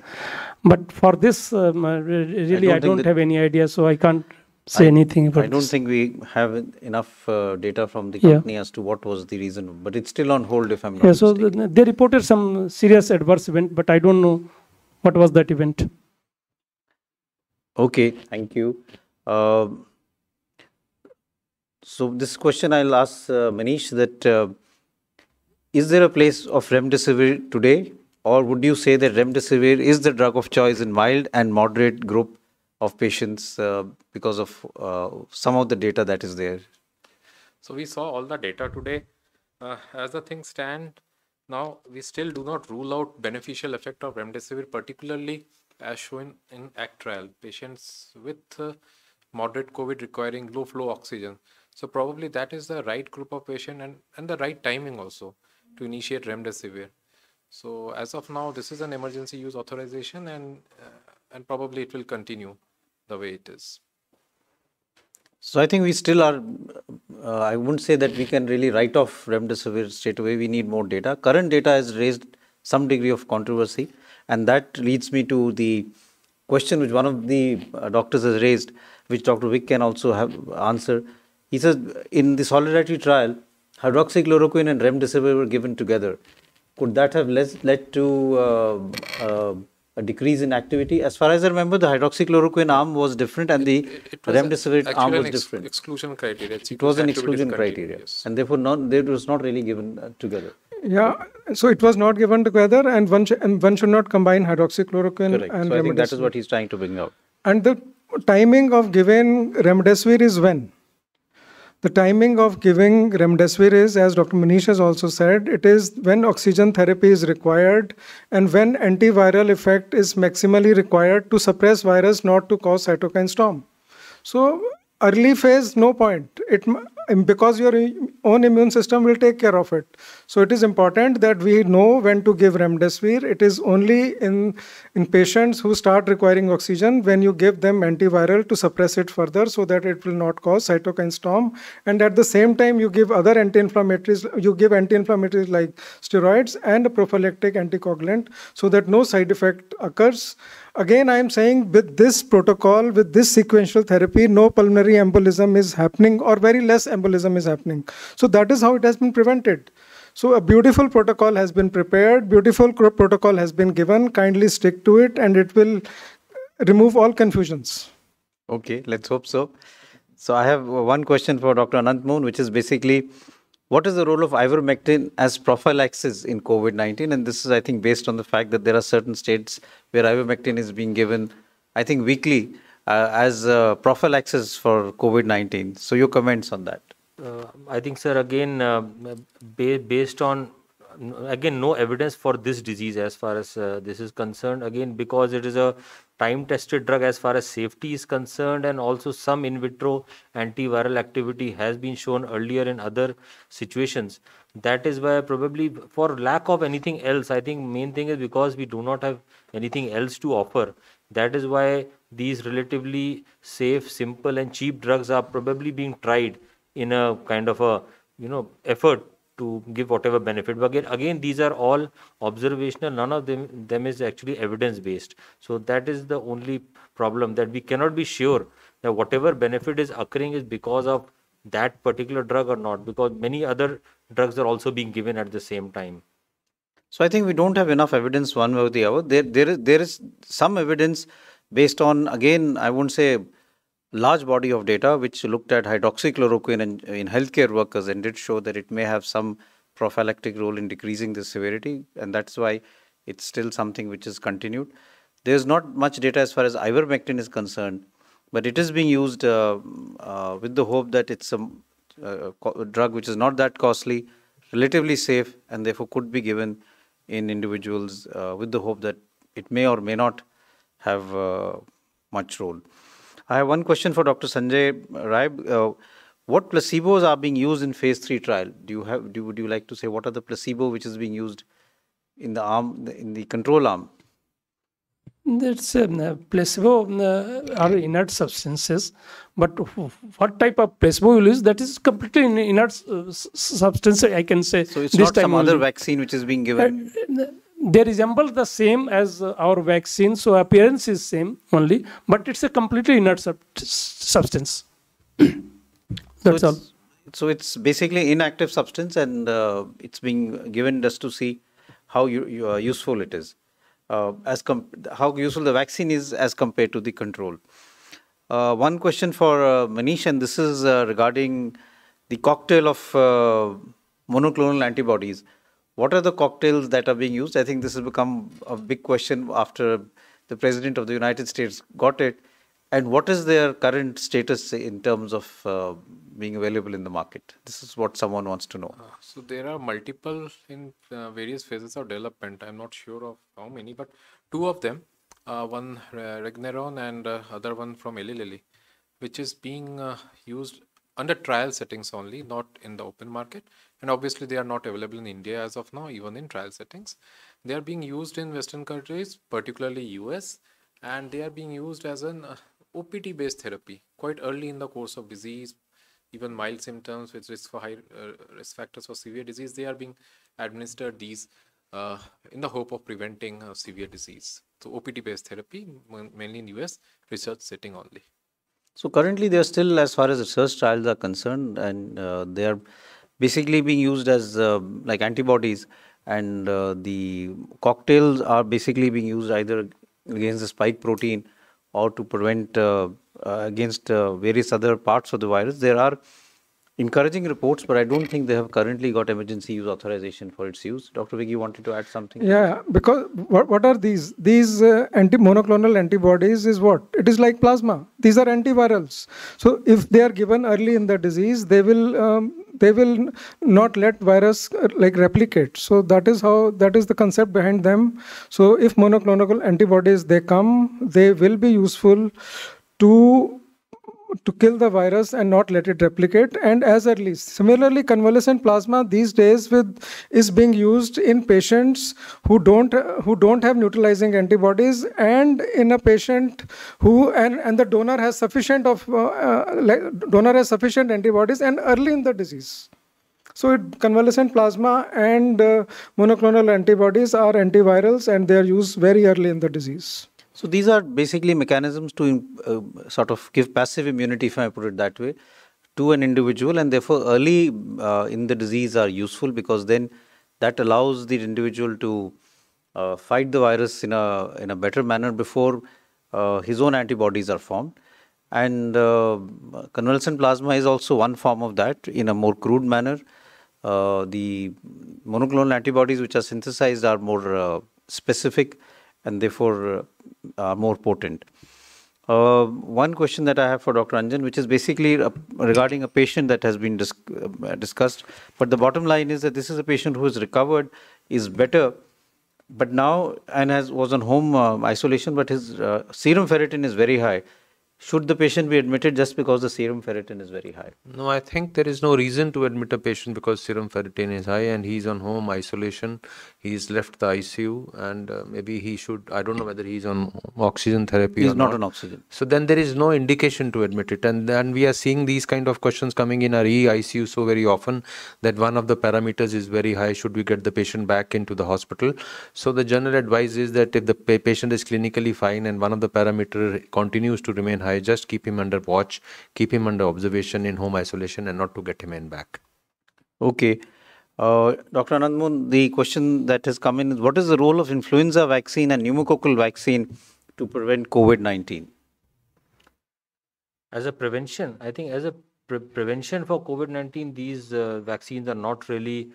But for this, um, uh, really, I don't, I don't have any idea, so I can't say I, anything about I don't this. think we have enough uh, data from the company yeah. as to what was the reason, but it's still on hold if I'm not Yeah, so mistaken. they reported some serious adverse event, but I don't know what was that event. Okay, thank you. Uh, so this question I'll ask uh, Manish that uh, is there a place of remdesivir today or would you say that remdesivir is the drug of choice in mild and moderate group of patients uh, because of uh, some of the data that is there? So we saw all the data today. Uh, as the things stand now, we still do not rule out beneficial effect of remdesivir, particularly as shown in ACT trial, patients with uh, moderate COVID requiring low flow oxygen. So probably that is the right group of patient and, and the right timing also to initiate remdesivir. So as of now, this is an emergency use authorization and uh, and probably it will continue the way it is. So I think we still are, uh, I wouldn't say that we can really write off remdesivir straight away. We need more data. Current data has raised some degree of controversy and that leads me to the question which one of the uh, doctors has raised, which Dr. Wick can also have answer, he says in the solidarity trial, hydroxychloroquine and remdesivir were given together. Could that have led to uh, uh, a decrease in activity? As far as I remember, the hydroxychloroquine arm was different and the it, it remdesivir arm was ex different. Exclusion criteria. It was an exclusion criteria, yes. and therefore not, it was not really given uh, together. Yeah, so it was not given together, and one, sh and one should not combine hydroxychloroquine Correct. and so remdesivir. that is what he's trying to bring out. And the timing of giving remdesivir is when? The timing of giving remdesivir is, as Dr. Manish has also said, it is when oxygen therapy is required and when antiviral effect is maximally required to suppress virus, not to cause cytokine storm. So early phase, no point. It because your own immune system will take care of it. So it is important that we know when to give remdesivir. It is only in, in patients who start requiring oxygen when you give them antiviral to suppress it further so that it will not cause cytokine storm. And at the same time, you give other anti-inflammatories, you give anti-inflammatories like steroids and a prophylactic anticoagulant so that no side effect occurs again i am saying with this protocol with this sequential therapy no pulmonary embolism is happening or very less embolism is happening so that is how it has been prevented so a beautiful protocol has been prepared beautiful protocol has been given kindly stick to it and it will remove all confusions okay let's hope so so i have one question for dr anant moon which is basically what is the role of ivermectin as prophylaxis in COVID 19? And this is, I think, based on the fact that there are certain states where ivermectin is being given, I think, weekly uh, as a prophylaxis for COVID 19. So, your comments on that? Uh, I think, sir, again, uh, ba based on again no evidence for this disease as far as uh, this is concerned again because it is a time tested drug as far as safety is concerned and also some in vitro antiviral activity has been shown earlier in other situations that is why probably for lack of anything else i think main thing is because we do not have anything else to offer that is why these relatively safe simple and cheap drugs are probably being tried in a kind of a you know effort to give whatever benefit. But again, again, these are all observational. None of them them is actually evidence based. So that is the only problem that we cannot be sure that whatever benefit is occurring is because of that particular drug or not, because many other drugs are also being given at the same time. So I think we don't have enough evidence one way or the other. There, there is there is some evidence based on again I won't say large body of data which looked at hydroxychloroquine in, in healthcare workers and did show that it may have some prophylactic role in decreasing the severity, and that's why it's still something which is continued. There's not much data as far as ivermectin is concerned, but it is being used uh, uh, with the hope that it's a, drug which is not that costly, relatively safe, and therefore could be given in individuals uh, with the hope that it may or may not have uh, much role. I have one question for Dr. Sanjay uh, Rai. Uh, what placebos are being used in phase three trial? Do you have? Do would you like to say what are the placebo which is being used in the arm in the control arm? That's um, uh, placebo uh, are inert substances, but what type of placebo you use? That is completely inert uh, substance. I can say. So it's this not some only. other vaccine which is being given. Uh, they resemble the same as uh, our vaccine, so appearance is same only, but it's a completely inert sub substance. That's so all. So it's basically inactive substance, and uh, it's being given just to see how you, you, useful it is, uh, as how useful the vaccine is as compared to the control. Uh, one question for uh, Manish, and this is regarding the cocktail of monoclonal antibodies. What are the cocktails that are being used? I think this has become a big question after the President of the United States got it. And what is their current status in terms of uh, being available in the market? This is what someone wants to know. Uh, so there are multiple in uh, various phases of development. I'm not sure of how many, but two of them, uh, one uh, Regneron and uh, other one from Eli Lilly, which is being used under trial settings only, not in the open market. And obviously, they are not available in India as of now, even in trial settings. They are being used in Western countries, particularly US, and they are being used as an uh, OPT based therapy quite early in the course of disease. Even mild symptoms with risk for high uh, risk factors for severe disease, they are being administered these uh, in the hope of preventing uh, severe disease. So OPT based therapy, mainly in US research setting only. So currently they are still as far as research trials are concerned and uh, they are basically being used as uh, like antibodies and uh, the cocktails are basically being used either against the spike protein or to prevent uh, uh, against uh, various other parts of the virus. There are encouraging reports, but I don't think they have currently got emergency use authorization for its use. Dr. Vig, you wanted to add something? Yeah, because what, what are these? These uh, anti monoclonal antibodies is what? It is like plasma. These are antivirals. So if they are given early in the disease, they will um, they will not let virus uh, like replicate. So that is how that is the concept behind them. So if monoclonal antibodies they come, they will be useful to to kill the virus and not let it replicate and as early. Similarly, convalescent plasma these days with is being used in patients who don't who don't have neutralizing antibodies and in a patient who and, and the donor has sufficient of uh, uh, donor has sufficient antibodies and early in the disease. So it, convalescent plasma and uh, monoclonal antibodies are antivirals and they are used very early in the disease. So these are basically mechanisms to uh, sort of give passive immunity, if I put it that way, to an individual and therefore early uh, in the disease are useful because then that allows the individual to uh, fight the virus in a, in a better manner before uh, his own antibodies are formed. And uh, convalescent plasma is also one form of that in a more crude manner. Uh, the monoclonal antibodies which are synthesized are more specific and therefore uh, more potent. Uh, one question that I have for Dr. Anjan, which is basically uh, regarding a patient that has been dis uh, discussed. But the bottom line is that this is a patient who is recovered, is better, but now and has was on home uh, isolation, but his serum ferritin is very high. Should the patient be admitted just because the serum ferritin is very high? No, I think there is no reason to admit a patient because serum ferritin is high and he's on home isolation he's left the ICU and uh, maybe he should, I don't know whether he's on oxygen therapy. He's not, not on oxygen. So then there is no indication to admit it. And then we are seeing these kind of questions coming in our EICU so very often that one of the parameters is very high. Should we get the patient back into the hospital? So the general advice is that if the patient is clinically fine and one of the parameter continues to remain high, just keep him under watch, keep him under observation in home isolation and not to get him in back. Okay. Uh, Dr. Anandmun, the question that has come in is what is the role of influenza vaccine and pneumococcal vaccine to prevent COVID 19? As a prevention, I think as a pre prevention for COVID 19, these uh, vaccines are not really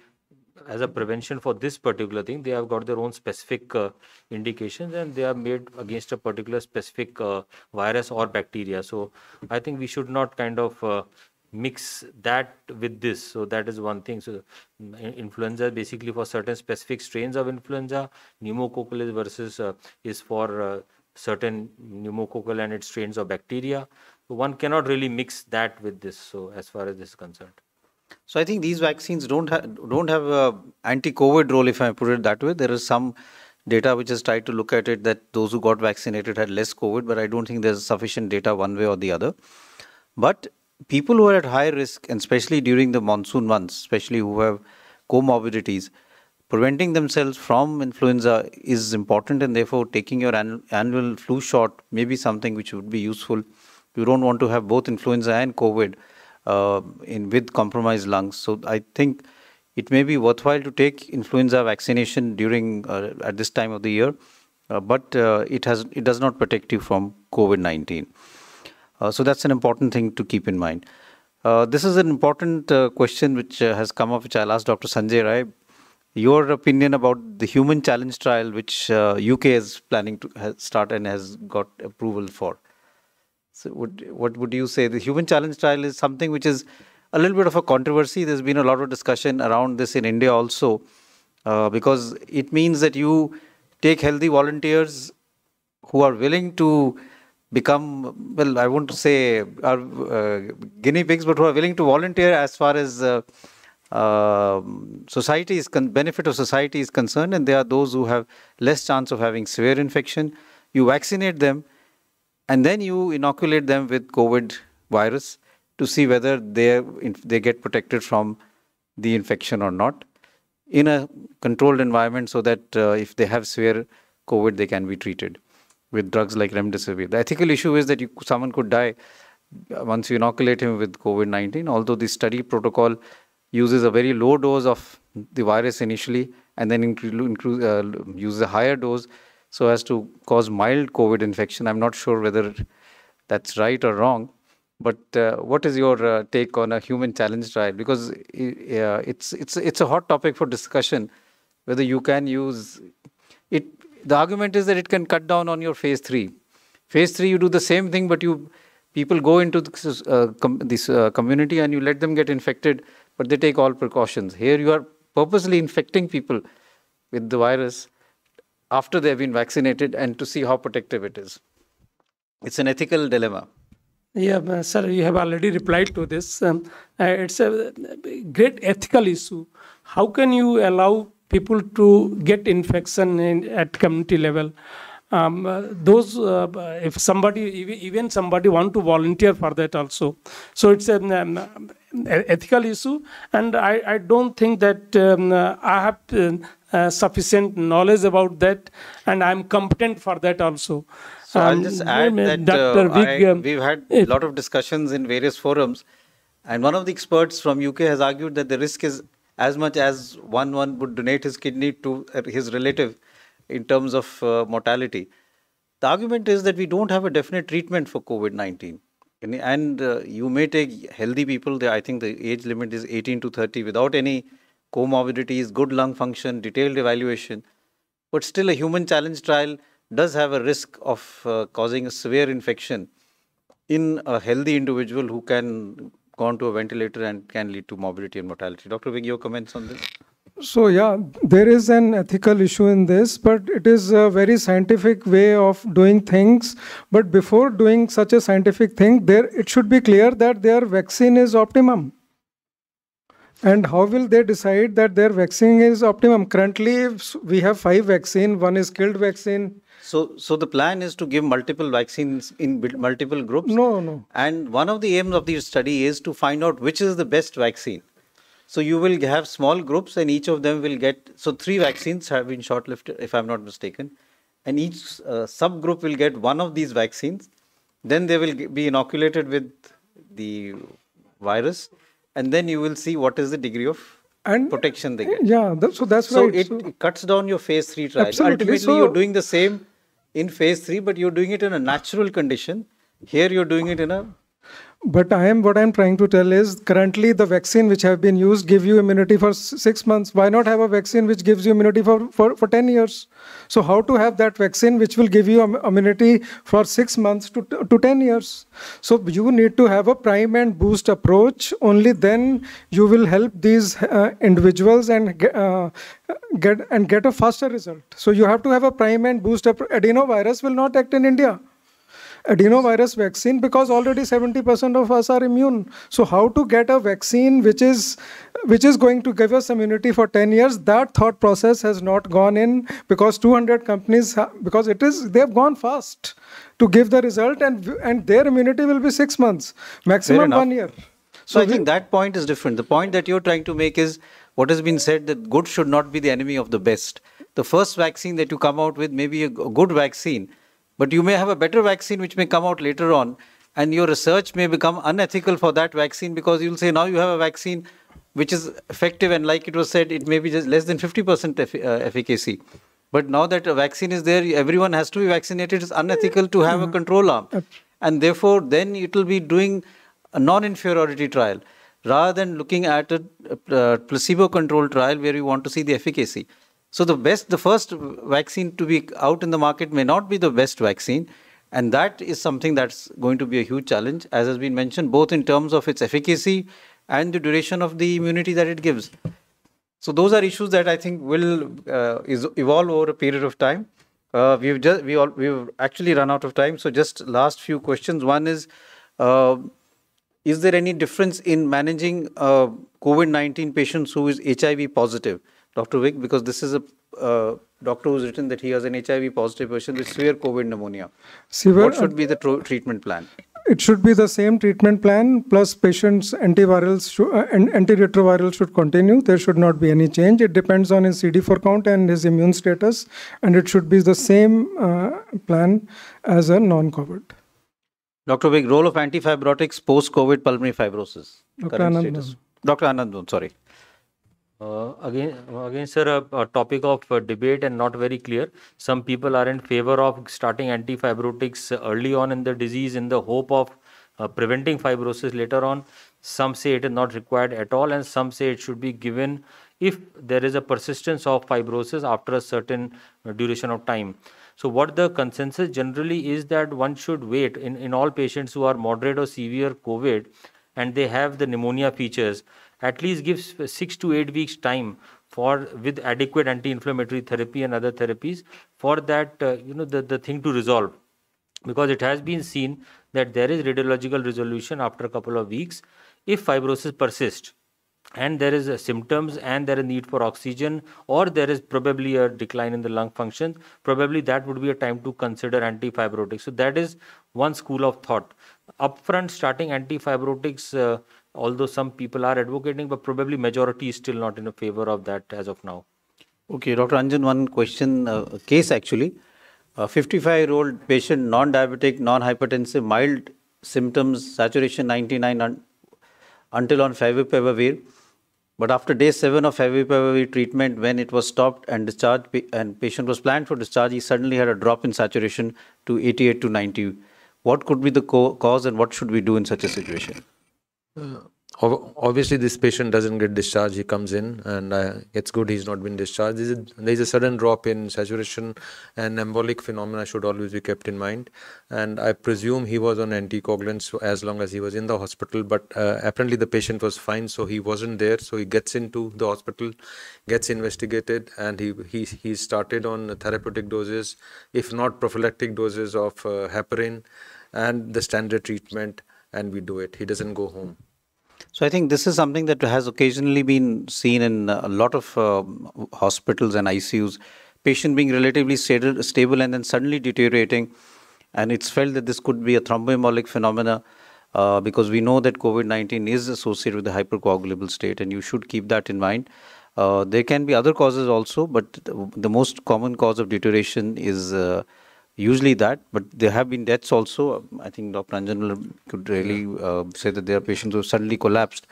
as a prevention for this particular thing. They have got their own specific uh, indications and they are made against a particular specific uh, virus or bacteria. So I think we should not kind of uh, mix that with this so that is one thing so influenza basically for certain specific strains of influenza pneumococcal is versus uh, is for uh, certain pneumococcal and its strains of bacteria so one cannot really mix that with this so as far as this is concerned so i think these vaccines don't have don't have a anti covid role if i put it that way there is some data which has tried to look at it that those who got vaccinated had less covid but i don't think there's sufficient data one way or the other but people who are at high risk, and especially during the monsoon months, especially who have comorbidities, preventing themselves from influenza is important, and therefore taking your annual flu shot may be something which would be useful. You don't want to have both influenza and COVID uh, in with compromised lungs. So I think it may be worthwhile to take influenza vaccination during uh, at this time of the year, uh, but uh, it has it does not protect you from COVID nineteen. Uh, so that's an important thing to keep in mind. Uh, this is an important uh, question which has come up, which I'll ask Dr. Sanjay Rai. Your opinion about the human challenge trial, which UK is planning to start and has got approval for. So would, what would you say? The human challenge trial is something which is a little bit of a controversy. There's been a lot of discussion around this in India also, uh, because it means that you take healthy volunteers who are willing to become well i won't say are uh, guinea pigs but who are willing to volunteer as far as uh, uh, society is benefit of society is concerned and they are those who have less chance of having severe infection you vaccinate them and then you inoculate them with covid virus to see whether they they get protected from the infection or not in a controlled environment so that uh, if they have severe covid they can be treated with drugs like remdesivir. The ethical issue is that you, someone could die uh, once you inoculate him with COVID 19, although the study protocol uses a very low dose of the virus initially and then inclu- uh, a higher dose so as to cause mild COVID infection. I'm not sure whether that's right or wrong. But uh, what is your uh, take on a human challenge trial? Because uh, it's it's it's a hot topic for discussion whether you can use it the argument is that it can cut down on your phase three. Phase three, you do the same thing, but you people go into this, uh, com this uh, community and you let them get infected, but they take all precautions. Here, you are purposely infecting people with the virus after they have been vaccinated and to see how protective it is. It's an ethical dilemma. Yeah, uh, sir, you have already replied to this. Um, uh, it's a great ethical issue. How can you allow people to get infection in, at community level. Um, uh, those uh, if somebody even somebody want to volunteer for that also so it's an um, ethical issue and i, I don't think that um, uh, i have uh, uh, sufficient knowledge about that and i'm competent for that also so i'll um, just add uh, that Dr. Vig, I, um, we've had a lot of discussions in various forums and one of the experts from uk has argued that the risk is as much as one one would donate his kidney to his relative in terms of uh, mortality. The argument is that we don't have a definite treatment for COVID 19. And uh, you may take healthy people, I think the age limit is 18 to 30, without any comorbidities, good lung function, detailed evaluation. But still, a human challenge trial does have a risk of uh, causing a severe infection in a healthy individual who can gone to a ventilator and can lead to morbidity and mortality. Dr. Vig, your comments on this? So, yeah, there is an ethical issue in this, but it is a very scientific way of doing things. But before doing such a scientific thing, there it should be clear that their vaccine is optimum. And how will they decide that their vaccine is optimum? Currently, we have five vaccine. One is killed vaccine, so, so the plan is to give multiple vaccines in multiple groups. No, no. And one of the aims of the study is to find out which is the best vaccine. So you will have small groups, and each of them will get. So three vaccines have been shortlisted, if I'm not mistaken, and each uh, subgroup will get one of these vaccines. Then they will be inoculated with the virus, and then you will see what is the degree of and protection they get. Yeah, that, so that's so right. It so it cuts down your phase three trials. Absolutely. Ultimately, so, you're doing the same in phase 3 but you're doing it in a natural condition here you're doing it in a but I am what I'm trying to tell is currently the vaccine which have been used give you immunity for six months. Why not have a vaccine which gives you immunity for, for, for 10 years? So how to have that vaccine which will give you immunity for six months to, to 10 years? So you need to have a prime and boost approach. Only then you will help these uh, individuals and uh, get and get a faster result. So you have to have a prime and boost approach. Adenovirus will not act in India adenovirus vaccine because already 70% of us are immune. So how to get a vaccine which is which is going to give us immunity for 10 years that thought process has not gone in because 200 companies because it is they have gone fast to give the result and and their immunity will be 6 months maximum 1 year. So, so I we, think that point is different. The point that you're trying to make is what has been said that good should not be the enemy of the best. The first vaccine that you come out with may be a good vaccine, but you may have a better vaccine which may come out later on, and your research may become unethical for that vaccine because you'll say now you have a vaccine which is effective, and like it was said, it may be just less than 50% eff uh, efficacy. But now that a vaccine is there, everyone has to be vaccinated. It's unethical to have a mm-hmm. control arm. And therefore, then it will be doing a non inferiority trial rather than looking at a, a uh, placebo controlled trial where you want to see the efficacy. So the best, the first vaccine to be out in the market may not be the best vaccine. And that is something that's going to be a huge challenge, as has been mentioned, both in terms of its efficacy and the duration of the immunity that it gives. So those are issues that I think will uh, is evolve over a period of time. Uh, we've just we all we've actually run out of time. So just last few questions. One is, uh, is there any difference in managing uh, COVID nineteen patients who is HIV positive? Dr. Vick, because this is a uh, doctor who's written that he has an HIV positive patient with severe COVID pneumonia. what should uh, be the treatment plan? It should be the same treatment plan plus patient's antivirals uh, antiretrovirals should continue. There should not be any change. It depends on his CD4 count and his immune status, and it should be the same uh, plan as a non-COVID. Dr. Vick, role of antifibrotics post-COVID pulmonary fibrosis. Dr. Anand, Dr. Anandun, sorry. Uh, again, again, sir, a, a topic of uh, debate and not very clear. Some people are in favor of starting antifibrotics early on in the disease in the hope of uh, preventing fibrosis later on. Some say it is not required at all, and some say it should be given if there is a persistence of fibrosis after a certain uh, duration of time. So, what the consensus generally is that one should wait in, in all patients who are moderate or severe COVID and they have the pneumonia features at least give 6 to 8 weeks time for with adequate anti-inflammatory therapy and other therapies for that uh, you know the, the thing to resolve because it has been seen that there is radiological resolution after a couple of weeks if fibrosis persists and there is uh, symptoms and there is need for oxygen or there is probably a decline in the lung function probably that would be a time to consider antifibrotic so that is one school of thought upfront starting antifibrotics uh, although some people are advocating, but probably majority is still not in favor of that as of now. Okay, Dr. Anjan, one question, uh, case actually. A 55-year-old patient, non-diabetic, non-hypertensive, mild symptoms, saturation 99 un until on favipiravir. But after day 7 of favipiravir treatment, when it was stopped and discharged and patient was planned for discharge, he suddenly had a drop in saturation to 88 to 90. What could be the cause and what should we do in such a situation? Uh, obviously this patient doesn't get discharged he comes in and uh, it's good he's not been discharged there's a, there's a, sudden drop in saturation and embolic phenomena should always be kept in mind and i presume he was on anticoagulants as long as he was in the hospital but uh, apparently the patient was fine so he wasn't there so he gets into the hospital gets investigated and he he, he started on therapeutic doses if not prophylactic doses of uh, heparin and the standard treatment and we do it. He doesn't go home. So I think this is something that has occasionally been seen in a lot of uh, hospitals and ICUs. Patient being relatively stable, and then suddenly deteriorating, and it's felt that this could be a thromboembolic phenomena. Uh, because we know that COVID 19 is associated with the hypercoagulable state, and you should keep that in mind. Uh, there can be other causes also, but the most common cause of deterioration is uh, usually that, but there have been deaths also. I think Dr. Anjan could really uh, say that there are patients who suddenly collapsed.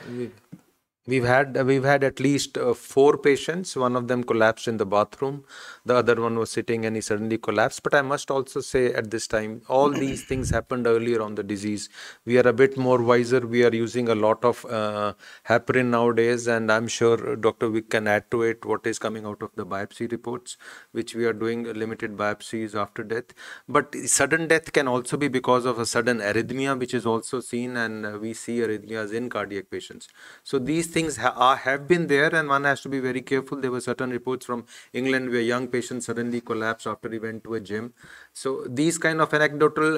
We've had we've had at least uh, four patients. One of them collapsed in the bathroom. The other one was sitting and he suddenly collapsed. But I must also say at this time, all these things happened earlier on the disease. We are a bit more wiser. We are using a lot of uh, heparin nowadays, and I'm sure uh, Dr. Vick can add to it what is coming out of the biopsy reports, which we are doing limited biopsies after death. But sudden death can also be because of a sudden arrhythmia, which is also seen, and uh, we see arrhythmias in cardiac patients. So these things things ha are, have been there and one has to be very careful. There were certain reports from England where young patients suddenly collapsed after he went to a gym. So these kind of anecdotal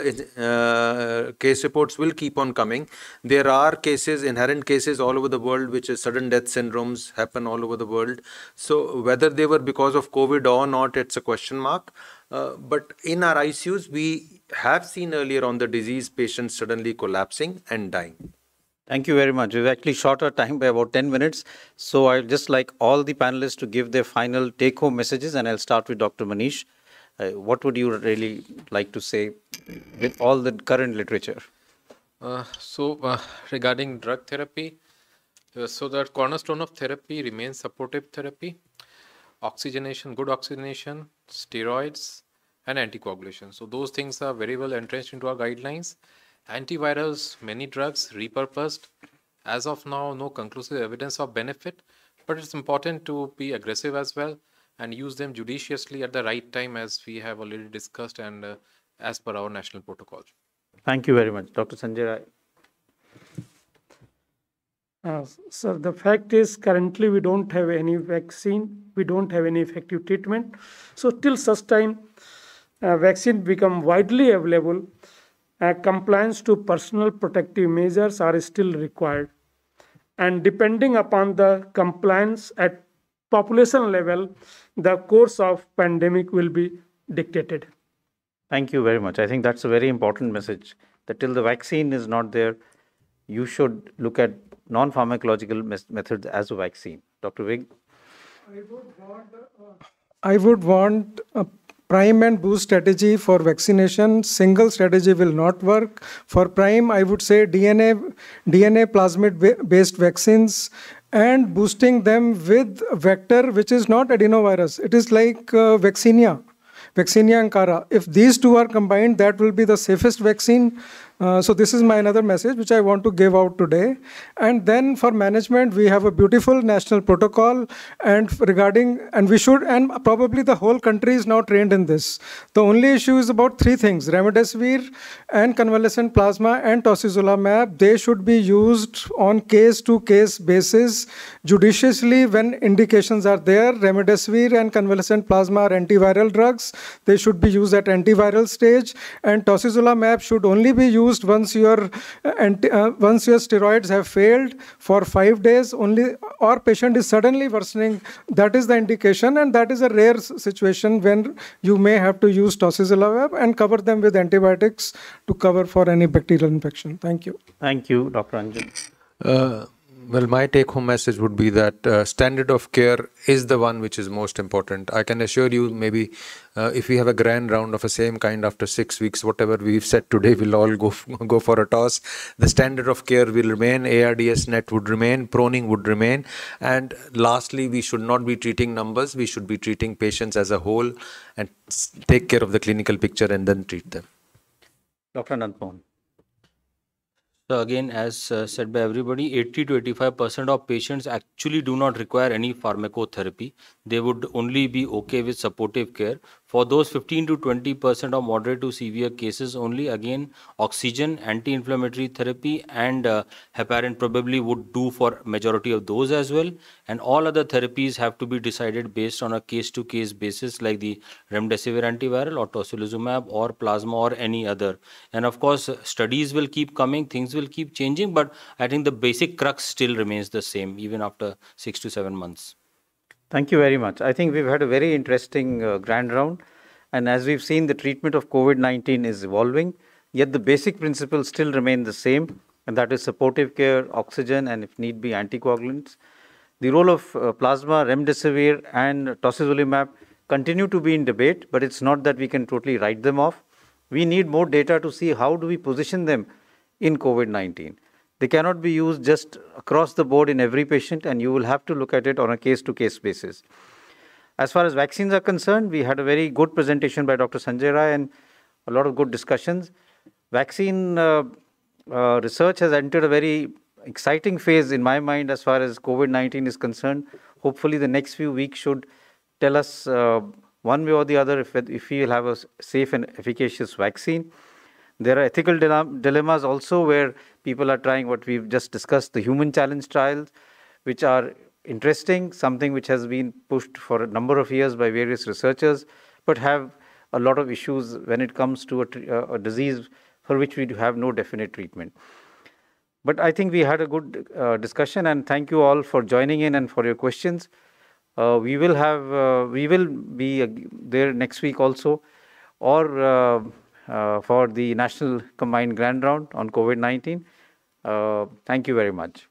uh, case reports will keep on coming. There are cases, inherent cases all over the world, which is sudden death syndromes happen all over the world. So whether they were because of COVID or not, it's a question mark. Uh, but in our ICUs, we have seen earlier on the disease patients suddenly collapsing and dying. Thank you very much. We've actually shorter our time by about 10 minutes. So I'd just like all the panelists to give their final take home messages, and I'll start with Dr. Manish. Uh, what would you really like to say with all the current literature? Uh, so, uh, regarding drug therapy, uh, so the cornerstone of therapy remains supportive therapy, oxygenation, good oxygenation, steroids, and anticoagulation. So, those things are very well entrenched into our guidelines. Antivirals, many drugs repurposed. As of now, no conclusive evidence of benefit, but it's important to be aggressive as well and use them judiciously at the right time as we have already discussed and uh, as per our national protocol. Thank you very much, Dr. Sanjay Rai. Uh, so the fact is currently we don't have any vaccine, we don't have any effective treatment. So till such time, uh, vaccine become widely available, uh, compliance to personal protective measures are still required. And depending upon the compliance at population level, the course of pandemic will be dictated. Thank you very much. I think that's a very important message that till the vaccine is not there, you should look at non pharmacological methods as a vaccine. Dr. Wig, I would want, uh, I would want uh, prime and boost strategy for vaccination single strategy will not work for prime i would say dna dna plasmid based vaccines and boosting them with vector which is not adenovirus it is like uh, vaccinia vaccinia ankara if these two are combined that will be the safest vaccine uh, so this is my another message which I want to give out today. And then for management, we have a beautiful national protocol and regarding, and we should, and probably the whole country is now trained in this. The only issue is about three things, remdesivir and convalescent plasma and tocilizumab. They should be used on case-to-case basis judiciously when indications are there. Remdesivir and convalescent plasma are antiviral drugs. They should be used at antiviral stage and tocilizumab should only be used used once your uh, uh, once your steroids have failed for 5 days only or patient is suddenly worsening that is the indication and that is a rare situation when you may have to use tocilizumab and cover them with antibiotics to cover for any bacterial infection thank you thank you dr anjan uh, well, my take home message would be that uh, standard of care is the one which is most important. I can assure you, maybe uh, if we have a grand round of the same kind after six weeks, whatever we've said today, we'll all go, go for a toss. The standard of care will remain, ARDS net would remain, proning would remain. And lastly, we should not be treating numbers, we should be treating patients as a whole and take care of the clinical picture and then treat them. Dr. Nandmohan. So again, as uh, said by everybody, 80 to 85% of patients actually do not require any pharmacotherapy. They would only be okay with supportive care for those 15 to 20 percent of moderate to severe cases only, again, oxygen, anti-inflammatory therapy and uh, heparin probably would do for majority of those as well. And all other therapies have to be decided based on a case-to-case basis like the remdesivir antiviral or tocilizumab or plasma or any other. And of course, studies will keep coming, things will keep changing, but I think the basic crux still remains the same even after six to seven months. Thank you very much. I think we've had a very interesting uh, grand round. And as we've seen, the treatment of COVID 19 is evolving, yet the basic principles still remain the same, and that is supportive care, oxygen, and if need be, anticoagulants. The role of uh, plasma, remdesivir, and tocilizumab continue to be in debate, but it's not that we can totally write them off. We need more data to see how do we position them in COVID 19. They cannot be used just across the board in every patient and you will have to look at it on a case-to-case basis. As far as vaccines are concerned, we had a very good presentation by Dr. Sanjay Rai and a lot of good discussions. Vaccine uh, uh, research has entered a very exciting phase in my mind as far as COVID-19 is concerned. Hopefully the next few weeks should tell us uh, one way or the other if, if we will have a safe and efficacious vaccine. There are ethical dilemmas also where people are trying what we've just discussed, the human challenge trials, which are interesting, something which has been pushed for a number of years by various researchers, but have a lot of issues when it comes to a, uh, a disease for which we have no definite treatment. But I think we had a good uh, discussion and thank you all for joining in and for your questions. Uh, we will have, uh, we will be there next week also or uh, uh, for the National Combined Grand Round on COVID-19. Uh, thank you very much.